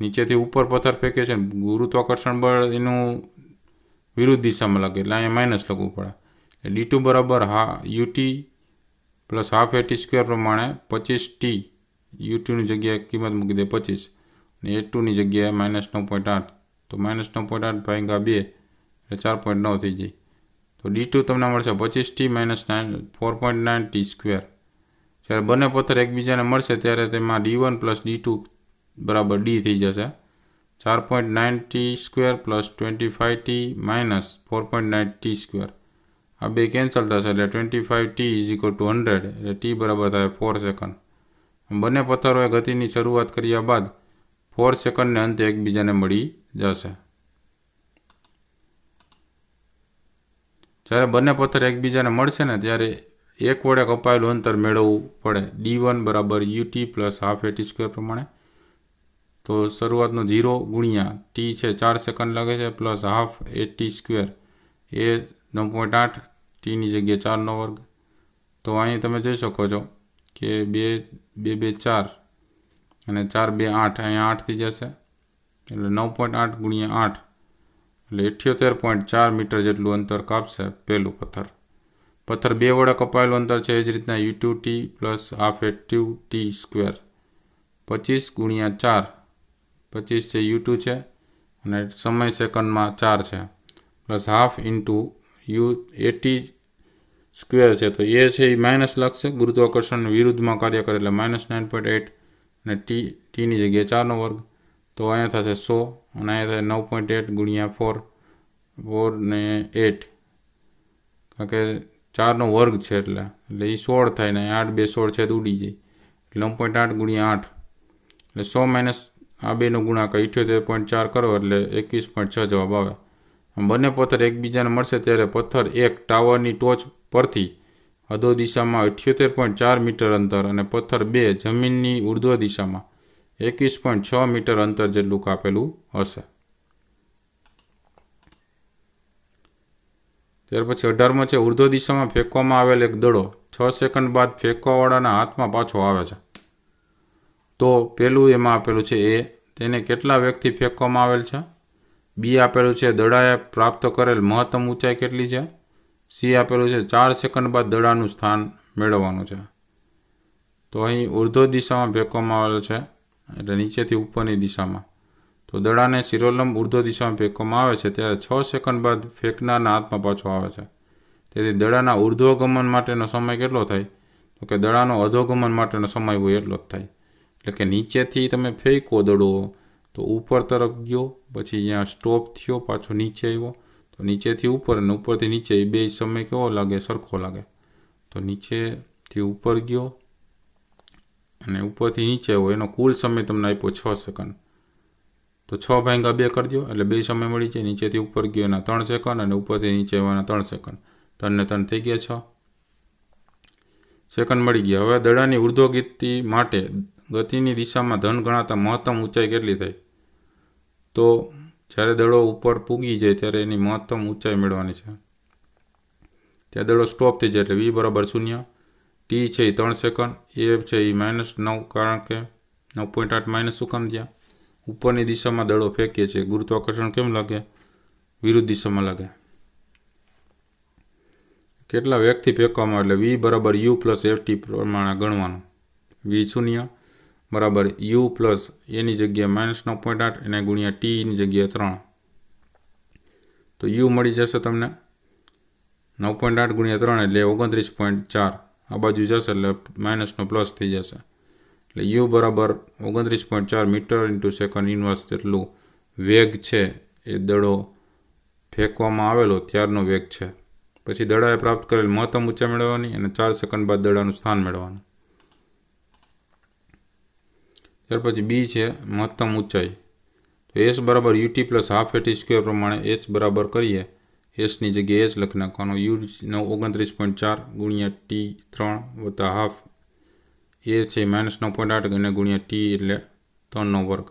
નીચેથી ઉપર પથ્થર ફેંકે છે ગુરુત્વાકર્ષણ બળ એનું વિરુદ્ધ દિશામાં લાગે એટલે અહીંયા માઇનસ લખવું પડે એટલે ડી ટુ બરાબર હા U T plus half A T square પ્રમાણે પચીસ ટી યુટીની જગ્યાએ કિંમત મૂકી દે પચીસ અને એ ટુની જગ્યાએ માઇનસ નવ પોઈન્ટ આઠ તો માઇનસ નવ પોઈન્ટ આઠ ભાગ્યા બે એટલે ચાર પોઈન્ટ નવ થઈ જાય તો ડી ટુ તમને મળશે પચીસ T minus nine four point nine T square જ્યારે બંને પથ્થર એકબીજાને મળશે ત્યારે તેમાં D one plus D two બરાબર ડી થઈ જશે ચાર point nine T square plus twenty five T minus four point nine T square આ બે કેન્સલ થશે એટલે twenty five T is equal to hundred એટલે ટી બરાબર થાય ફોર સેકન્ડ બંને પથ્થરોએ ગતિની શરૂઆત કર્યા બાદ ફોર સેકન્ડને અંતે એકબીજાને મળી જશે જ્યારે બંને પથ્થર એકબીજાને મળશે ને ત્યારે એક વડે કપાયેલું અંતર મેળવવું પડે ડી વન બરાબર U T plus half A T square પ્રમાણે તો શરૂઆતનો ઝીરો ગુણ્યા ટી છે ચાર સેકન્ડ લાગે છે પ્લસ હાફ એટી સ્ક્વેર એ નવ પોઈન્ટ આઠ ટીની જગ્યાએ ચારનો વર્ગ તો અહીં તમે જોઈ શકો છો કે બે બે બે ચાર અને ચાર બે આઠ અહીંયા આઠથી જશે એટલે નવ પોઈન્ટ આઠ ગુણ્યા આઠ એટલે અઠ્યોતેર પોઈન્ટ ચાર મીટર જેટલું અંતર કાપશે પહેલું પથ્થર પથ્થર બે વડે કપાયેલું અંતર છે એ જ રીતના U two T plus half A two T square પચીસ ગુણ્યા ચાર પચીસ છે યુ ટુ છે અને સમય સેકન્ડમાં ચાર છે plus half into U A T square છે તો એ છે એ માઇનસ લાગશે ગુરુત્વાકર્ષણ વિરુદ્ધમાં કાર્ય કરે એટલે માઇનસ નાઇન પોઈન્ટ એટ અને ટી ટીની જગ્યાએ ચારનો વર્ગ તો અહીંયા થશે સો અને અહીંયા થશે નવ પોઈન્ટ એટ ગુણ્યા ફોર ફોર ને એટ કારણ કે ચારનો વર્ગ છે એટલે એટલે એ સોળ થાય ને આઠ બે સોળ છે તો ઉડી જાય એટલે નવ પોઈન્ટ આઠ ગુણ્યા આઠ એટલે સો માઇનસ આ બેનો ગુણાકાર ઇઠ્યોતેર પોઈન્ટ ચાર કરો એટલે એકવીસ પોઈન્ટ છ જવાબ આવે બંને પથ્થર એકબીજાને મળશે ત્યારે પથ્થર એક ટાવરની ટોચ પરથી અધો દિશામાં અઠ્યોતેર પોઈન્ટ ચાર મીટર અંતર અને પથ્થર બે જમીનની ઉર્ધ્વ દિશામાં એકવીસ પોઈન્ટ છ મીટર અંતર જેટલું કાપેલું હશે ત્યાર પછી અઢારમાં છે ઉર્ધ્વ દિશામાં ફેંકવામાં આવેલ એક દડો છ સેકન્ડ બાદ ફેંકવાવાળાના હાથમાં પાછો આવે છે તો પહેલું એમાં આપેલું છે એ તેને કેટલા વ્યક્તિ ફેંકવામાં આવેલ છે બી આપેલું છે દડાએ પ્રાપ્ત કરેલ મહત્તમ ઊંચાઈ કેટલી છે સી આપેલું છે ચાર સેકન્ડ બાદ દડાનું સ્થાન મેળવવાનું છે તો અહીં ઉર્ધ્વ દિશામાં ફેંકવામાં આવેલો છે એટલે નીચેથી ઉપરની દિશામાં તો દડાને શિરોલંબ ઉર્ધ્વ દિશામાં ફેંકવામાં આવે છે ત્યારે છ સેકન્ડ બાદ ફેંકનારના હાથમાં પાછો આવે છે તેથી દડાના ઉર્ધ્વગમન માટેનો સમય કેટલો થાય તો કે દડાનો અધોગમન માટેનો સમય હોય એટલો જ થાય એટલે કે નીચેથી તમે ફેંકો દડો તો ઉપર તરફ ગયો પછી જ્યાં સ્ટોપ થયો પાછો નીચે આવ્યો તો નીચેથી ઉપર અને ઉપરથી નીચે એ બે સમય કેવો લાગે સરખો લાગે તો નીચેથી ઉપર ગયો અને ઉપરથી નીચે હોય એનો કુલ સમય તમને આપ્યો છ સેકન્ડ તો છ ભાંગા બે કરી દો એટલે બે સમય મળી જાય નીચેથી ઉપર ગયો એના ત્રણ સેકન્ડ અને ઉપરથી નીચે આવવાના ત્રણ સેકન્ડ તનને તન થઈ ગયા છ સેકન્ડ મળી ગયા હવે દડાની ઉર્ધ્વગતિ માટે ગતિની દિશામાં ધન ગણાતા મહત્તમ ઊંચાઈ કેટલી થાય તો જ્યારે દડો ઉપર પૂગી જાય ત્યારે એની મહત્તમ ઊંચાઈ મેળવાની છે ત્યાં દડો સ્ટોપ થઈ જાય એટલે વી બરાબર શૂન્ય ટી છે એ ત્રણ સેકન્ડ એ છે એ માઇનસ નવ કારણ કે નવ પોઈન્ટ આઠ માઇનસ શું કામ ત્યાં ઉપરની દિશામાં દડો ફેંકીએ છીએ ગુરુત્વાકર્ષણ કેમ લાગે વિરુદ્ધ દિશામાં લાગે કેટલા વેગથી ફેંકવામાં એટલે વી બરાબર યુ પ્લસ એફટી પ્રમાણે ગણવાનું વી શૂન્ય બરાબર યુ પ્લસ એની જગ્યાએ માઇનસ નવ પોઈન્ટ આઠ એને ગુણ્યા ટીની જગ્યાએ ત્રણ તો યુ મળી જશે તમને નવ પોઈન્ટ આઠ ગુણ્યા ત્રણ એટલે ઓગણત્રીસ પોઈન્ટ ચાર આ બાજુ જશે એટલે માઇનસનો પ્લસ થઈ જશે એટલે યુ બરાબર ઓગણત્રીસ પોઈન્ટ ચાર મીટર ઇન્ટુ સેકન્ડ ઇન્વર્સ જેટલું વેગ છે એ દડો ફેંકવામાં આવેલો ત્યારનો વેગ છે પછી દડાએ પ્રાપ્ત કરેલ મહત્તમ ઊંચાઈ મેળવવાની અને ચાર સેકન્ડ બાદ દડાનું સ્થાન મેળવવાનું ત્યાર પછી બી છે મહત્તમ ઊંચાઈ તો એસ બરાબર U T plus half A T square પ્રમાણે એચ બરાબર કરીએ એસની જગ્યાએ એચ લખી નાખવાનો નવ ઓગણત્રીસ પોઈન્ટ ચાર ગુણ્યા ટી ત્રણ વત્તા હાફ એ છે માઇનસ નવ પોઈન્ટ આઠ અને ગુણ્યા ટી એટલે ત્રણનો વર્ગ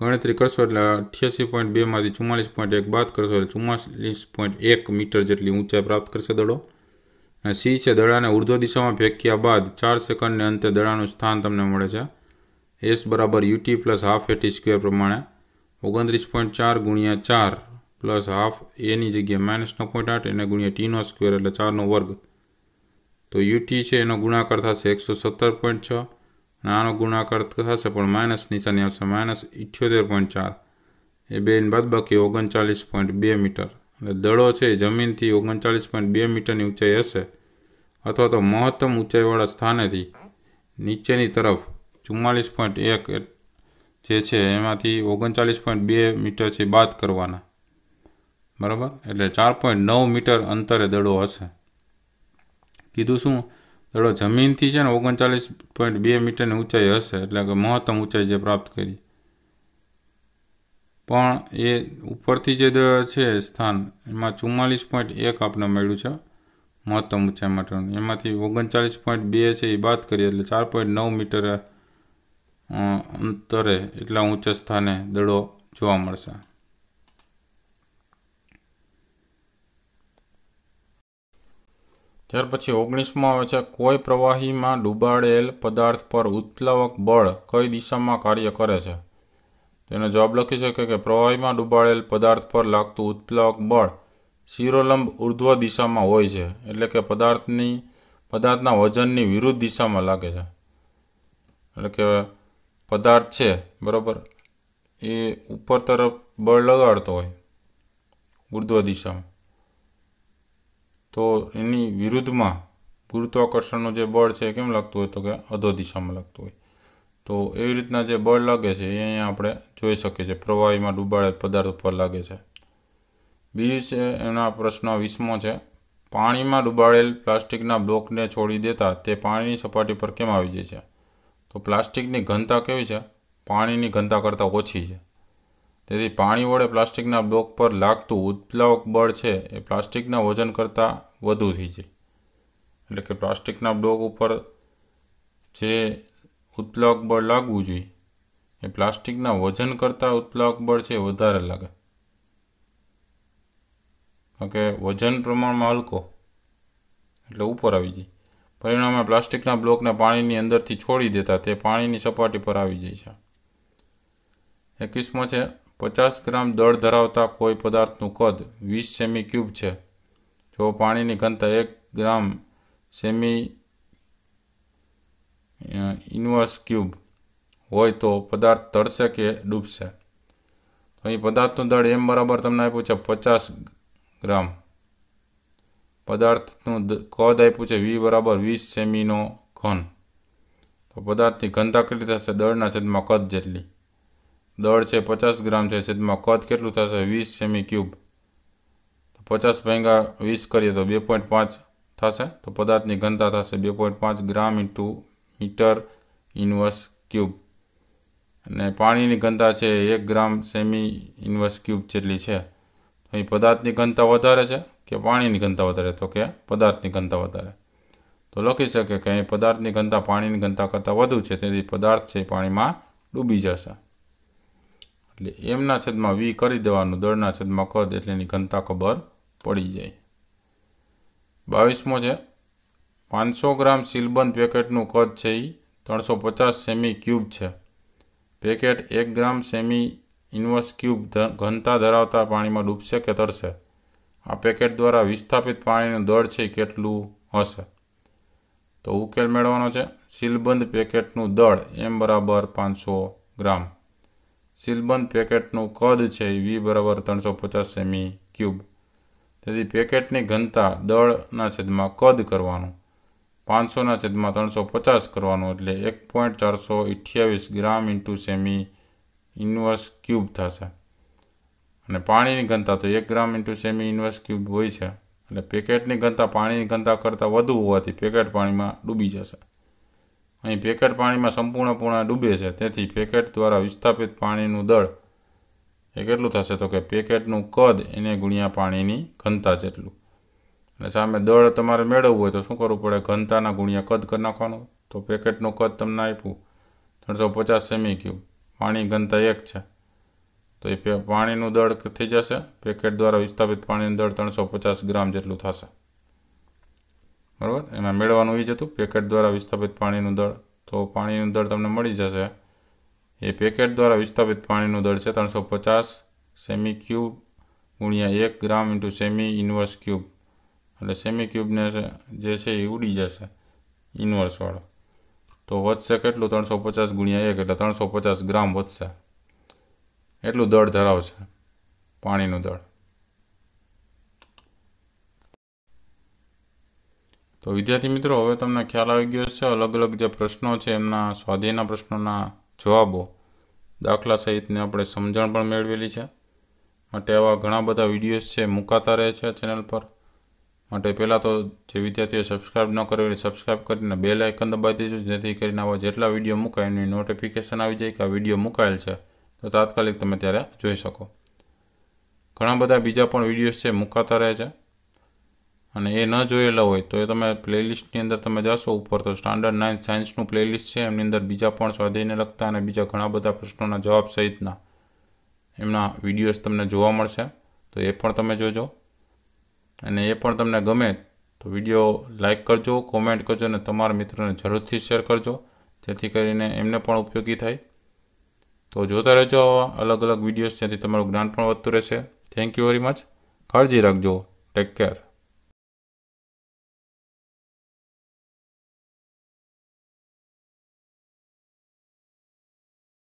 ગણતરી કરશો એટલે અઠ્યાસી પોઈન્ટ બેમાંથી ચુમ્માલીસ પોઈન્ટ એક બાદ કરશો એટલે ચુમ્માલીસ પોઈન્ટ એક મીટર જેટલી ઊંચાઈ પ્રાપ્ત કરશે દડો અને સી છે દડાને ઉર્ધ્વ દિશામાં ફેંક્યા બાદ ચાર સેકન્ડને અંતે દડાનું સ્થાન તમને મળે છે એસ બરાબર U T plus half A T square પ્રમાણે ઓગણત્રીસ પોઈન્ટ ચાર ગુણ્યા ચાર પ્લસ હાફ એની જગ્યાએ માઇનસ નવ પોઈન્ટ આઠ એને ગુણ્યા ટીનો સ્ક્વેર એટલે ચારનો વર્ગ તો યુટી છે એનો ગુણાકાર થશે એકસો સત્તર પોઈન્ટ છ અને આનો ગુણાકાર થશે પણ માઇનસ નિશાની આવશે માઇનસ ઇઠ્યોતેર પોઈન્ટ ચાર એ બેન બાદબાકી ઓગણચાલીસ પોઈન્ટ બે મીટર એટલે દડો છે એ જમીનથી ઓગણચાલીસ પોઈન્ટ બે મીટરની ઊંચાઈ હશે અથવા તો મહત્તમ ઊંચાઈવાળા સ્થાનેથી નીચેની તરફ ચુમ્માલીસ પોઈન્ટ એક જે છે એમાંથી ઓગણચાલીસ પોઈન્ટ બે મીટર છે બાદ કરવાના બરાબર એટલે ચાર પોઈન્ટ નવ મીટર અંતરે દડો હશે કીધું શું દડો જમીનથી છે ને ઓગણચાલીસ પોઈન્ટ બે મીટરની ઊંચાઈ હશે એટલે કે મહત્તમ ઊંચાઈ જે પ્રાપ્ત કરી પણ એ ઉપરથી જે છે સ્થાન એમાં ચુમ્માલીસ પોઈન્ટ એક આપણે મળ્યું છે મહત્તમ ઊંચાઈ માટેનું એમાંથી ઓગણચાલીસ પોઈન્ટ બે છે એ વાત કરીએ એટલે ચાર પોઈન્ટ નવ મીટર અંતરે એટલા ઊંચા સ્થાને દડો જોવા મળશે ત્યાર પછી ઓગણીસમાં આવે છે કોઈ પ્રવાહીમાં ડૂબાડેલ પદાર્થ પર ઉત્પ્લવક બળ કઈ દિશામાં કાર્ય કરે છે તેનો જવાબ લખી શકે કે પ્રવાહીમાં ડૂબાડેલ પદાર્થ પર લાગતું ઉત્પ્લવક બળ શિરોલંબ ઉર્ધ્વ દિશામાં હોય છે એટલે કે પદાર્થની પદાર્થના વજનની વિરુદ્ધ દિશામાં લાગે છે એટલે કે પદાર્થ છે બરાબર એ ઉપર તરફ બળ લગાડતો હોય ઉર્ધ્વ દિશામાં તો એની વિરુદ્ધમાં ગુરુત્વાકર્ષણનું જે બળ છે એ કેમ લાગતું હોય તો કે અધો દિશામાં લાગતું હોય તો એવી રીતના જે બળ લાગે છે એ અહીંયા આપણે જોઈ શકીએ છીએ પ્રવાહીમાં ડૂબાડેલ પદાર્થ ઉપર લાગે છે બીજું છે એના પ્રશ્ન વીસમો છે પાણીમાં ડૂબાડેલ પ્લાસ્ટિકના બ્લોકને છોડી દેતા તે પાણીની સપાટી પર કેમ આવી જાય છે તો પ્લાસ્ટિકની ઘનતા કેવી છે પાણીની ઘનતા કરતાં ઓછી છે તેથી પાણી વડે પ્લાસ્ટિકના બ્લોક પર લાગતું ઉત્પ્લાવક બળ છે એ પ્લાસ્ટિકના વજન કરતાં વધુ થઈ જાય એટલે કે પ્લાસ્ટિકના બ્લોક ઉપર જે ઉત્પ્લાવક બળ લાગવું જોઈએ એ પ્લાસ્ટિકના વજન કરતાં ઉત્પ્લાવક બળ છે વધારે લાગે કારણ કે વજન પ્રમાણમાં હલકો એટલે ઉપર આવી જાય પરિણામે પ્લાસ્ટિકના બ્લોકને પાણીની અંદરથી છોડી દેતા તે પાણીની સપાટી પર આવી જાય છે એ કિસ્મ છે પચાસ ગ્રામ દળ ધરાવતા કોઈ પદાર્થનું કદ વીસ સેમી ક્યુબ છે જો પાણીની ઘનતા એક ગ્રામ સેમી ઇન્વર્સ ક્યુબ હોય તો પદાર્થ તળશે કે ડૂબશે તો અહીં પદાર્થનું દળ એમ બરાબર તમને આપ્યું છે પચાસ ગ્રામ પદાર્થનું કદ આપ્યું છે વી બરાબર વીસ સેમીનો ઘન તો પદાર્થની ઘનતા કેટલી થશે દળના છેદમાં કદ જેટલી દળ છે પચાસ ગ્રામ છે છેદમાં કદ કેટલું થશે વીસ સેમી ક્યુબ પચાસ ભાંગા વીસ કરીએ તો બે પોઈન્ટ પાંચ થશે તો પદાર્થની ઘનતા થશે બે પોઈન્ટ પાંચ gram into metre inverse cube અને પાણીની ઘનતા છે એક ગ્રામ સેમી ઇન્વર્સ ક્યુબ જેટલી છે અહીં પદાર્થની ઘનતા વધારે છે કે પાણીની ઘનતા વધારે તો કે પદાર્થની ઘનતા વધારે તો લખી શકે કે અહીં પદાર્થની ઘનતા પાણીની ઘનતા કરતાં વધુ છે તેથી પદાર્થ છે પાણીમાં ડૂબી જશે એટલે એમના છેદમાં વી કરી દેવાનું દળના છેદમાં કદ એટલેની ઘનતા ખબર પડી જાય બાવીસમો છે પાંચસો ગ્રામ સીલબંધ પેકેટનું કદ છે એ ત્રણસો પચાસ સેમી ક્યુબ છે પેકેટ એક ગ્રામ સેમી ઇન્વર્સ ક્યુબ ઘનતા ધરાવતા પાણીમાં ડૂબશે કે તરશે આ પેકેટ દ્વારા વિસ્થાપિત પાણીનું દળ છે કેટલું હશે તો ઉકેલ મેળવવાનો છે સીલબંધ પેકેટનું દળ એમ બરાબર પાંચસો ગ્રામ સિલબંધ પેકેટનું કદ છે વી બરાબર ત્રણસો પચાસ સેમી ક્યુબ તેથી પેકેટની ઘનતા દળના છેદમાં કદ કરવાનું પાંચસોના છેદમાં ત્રણસો પચાસ કરવાનું એટલે એક પોઈન્ટ ચારસો અઠ્યાવીસ gram into cm inverse cube થશે અને પાણીની ઘનતા તો એક gram into cm inverse cube હોય છે એટલે પેકેટની ઘનતા પાણીની ઘનતા કરતાં વધુ હોવાથી પેકેટ પાણીમાં ડૂબી જશે અહીં પેકેટ પાણીમાં સંપૂર્ણપણે ડૂબે છે તેથી પેકેટ દ્વારા વિસ્થાપિત પાણીનું દળ એ કેટલું થશે તો કે પેકેટનું કદ એને ગુણ્યા પાણીની ઘનતા જેટલું અને સામે દળ તમારે મેળવવું હોય તો શું કરવું પડે ઘનતાના ગુણ્યા કદ કરી નાખવાનું તો પેકેટનું કદ તમને આપ્યું ત્રણસો પચાસ સેમી ક્યુબ પાણી ઘનતા એક છે તો એ પાણીનું દળ થઈ જશે પેકેટ દ્વારા વિસ્થાપિત પાણીનું દળ ત્રણસો પચાસ ગ્રામ જેટલું થશે બરાબર એમાં મેળવવાનું એ જ હતું પેકેટ દ્વારા વિસ્થાપિત પાણીનું દળ તો પાણીનું દળ તમને મળી જશે એ પેકેટ દ્વારા વિસ્થાપિત પાણીનું દળ છે ત્રણસો પચાસ સેમી ક્યુબ ગુણ્યા એક gram into cm inverse cube એટલે સેમી ક્યુબને જે છે એ ઉડી જશે ઇન્વર્સવાળો તો વધશે કેટલું ત્રણસો પચાસ ગુણ્યા એક એટલે ત્રણસો પચાસ ગ્રામ વધશે એટલું દળ ધરાવશે પાણીનું દળ તો વિદ્યાર્થી મિત્રો હવે તમને ખ્યાલ આવી ગયો છે અલગ અલગ જે પ્રશ્નો છે એમના સ્વાધ્યાયના પ્રશ્નોના જવાબો દાખલા સહિતને આપણે સમજણ પણ મેળવેલી છે માટે આવા ઘણા બધા વિડીયોઝ છે મૂકાતા રહે છે ચેનલ પર માટે પહેલાં તો જે વિદ્યાર્થીઓ સબસ્ક્રાઇબ ન કરવી સબસ્ક્રાઇબ કરીને બે લાઇકન દબાવી દેજો જેથી કરીને આવા જેટલા વિડીયો મૂકાય એની નોટિફિકેશન આવી જાય કે આ વિડીયો મુકાયેલ છે તો તાત્કાલિક તમે ત્યારે જોઈ શકો ઘણા બધા બીજા પણ વિડીયોઝ છે મૂકાતા રહે છે અને એ ન જોયેલા હોય તો એ તમે પ્લેલિસ્ટની અંદર તમે જશો ઉપર તો સ્ટાન્ડર્ડ નાઇન્થ સાયન્સનું પ્લેલિસ્ટ છે એમની અંદર બીજા પણ સ્વાધ્યાયને લગતા અને બીજા ઘણા બધા પ્રશ્નોના જવાબ સહિતના એમના વિડીયોઝ તમને જોવા મળશે તો એ પણ તમે જોજો અને એ પણ તમને ગમે તો વિડીયો લાઇક કરજો કોમેન્ટ કરજો અને તમારા મિત્રોને જરૂરથી શેર કરજો જેથી કરીને એમને પણ ઉપયોગી થાય તો જોતા રહેજો અલગ અલગ વિડીયોઝ જેથી તમારું જ્ઞાન પણ વધતું રહેશે થેન્ક યુ વેરી મચ કાળજી રાખજો ટેક કેર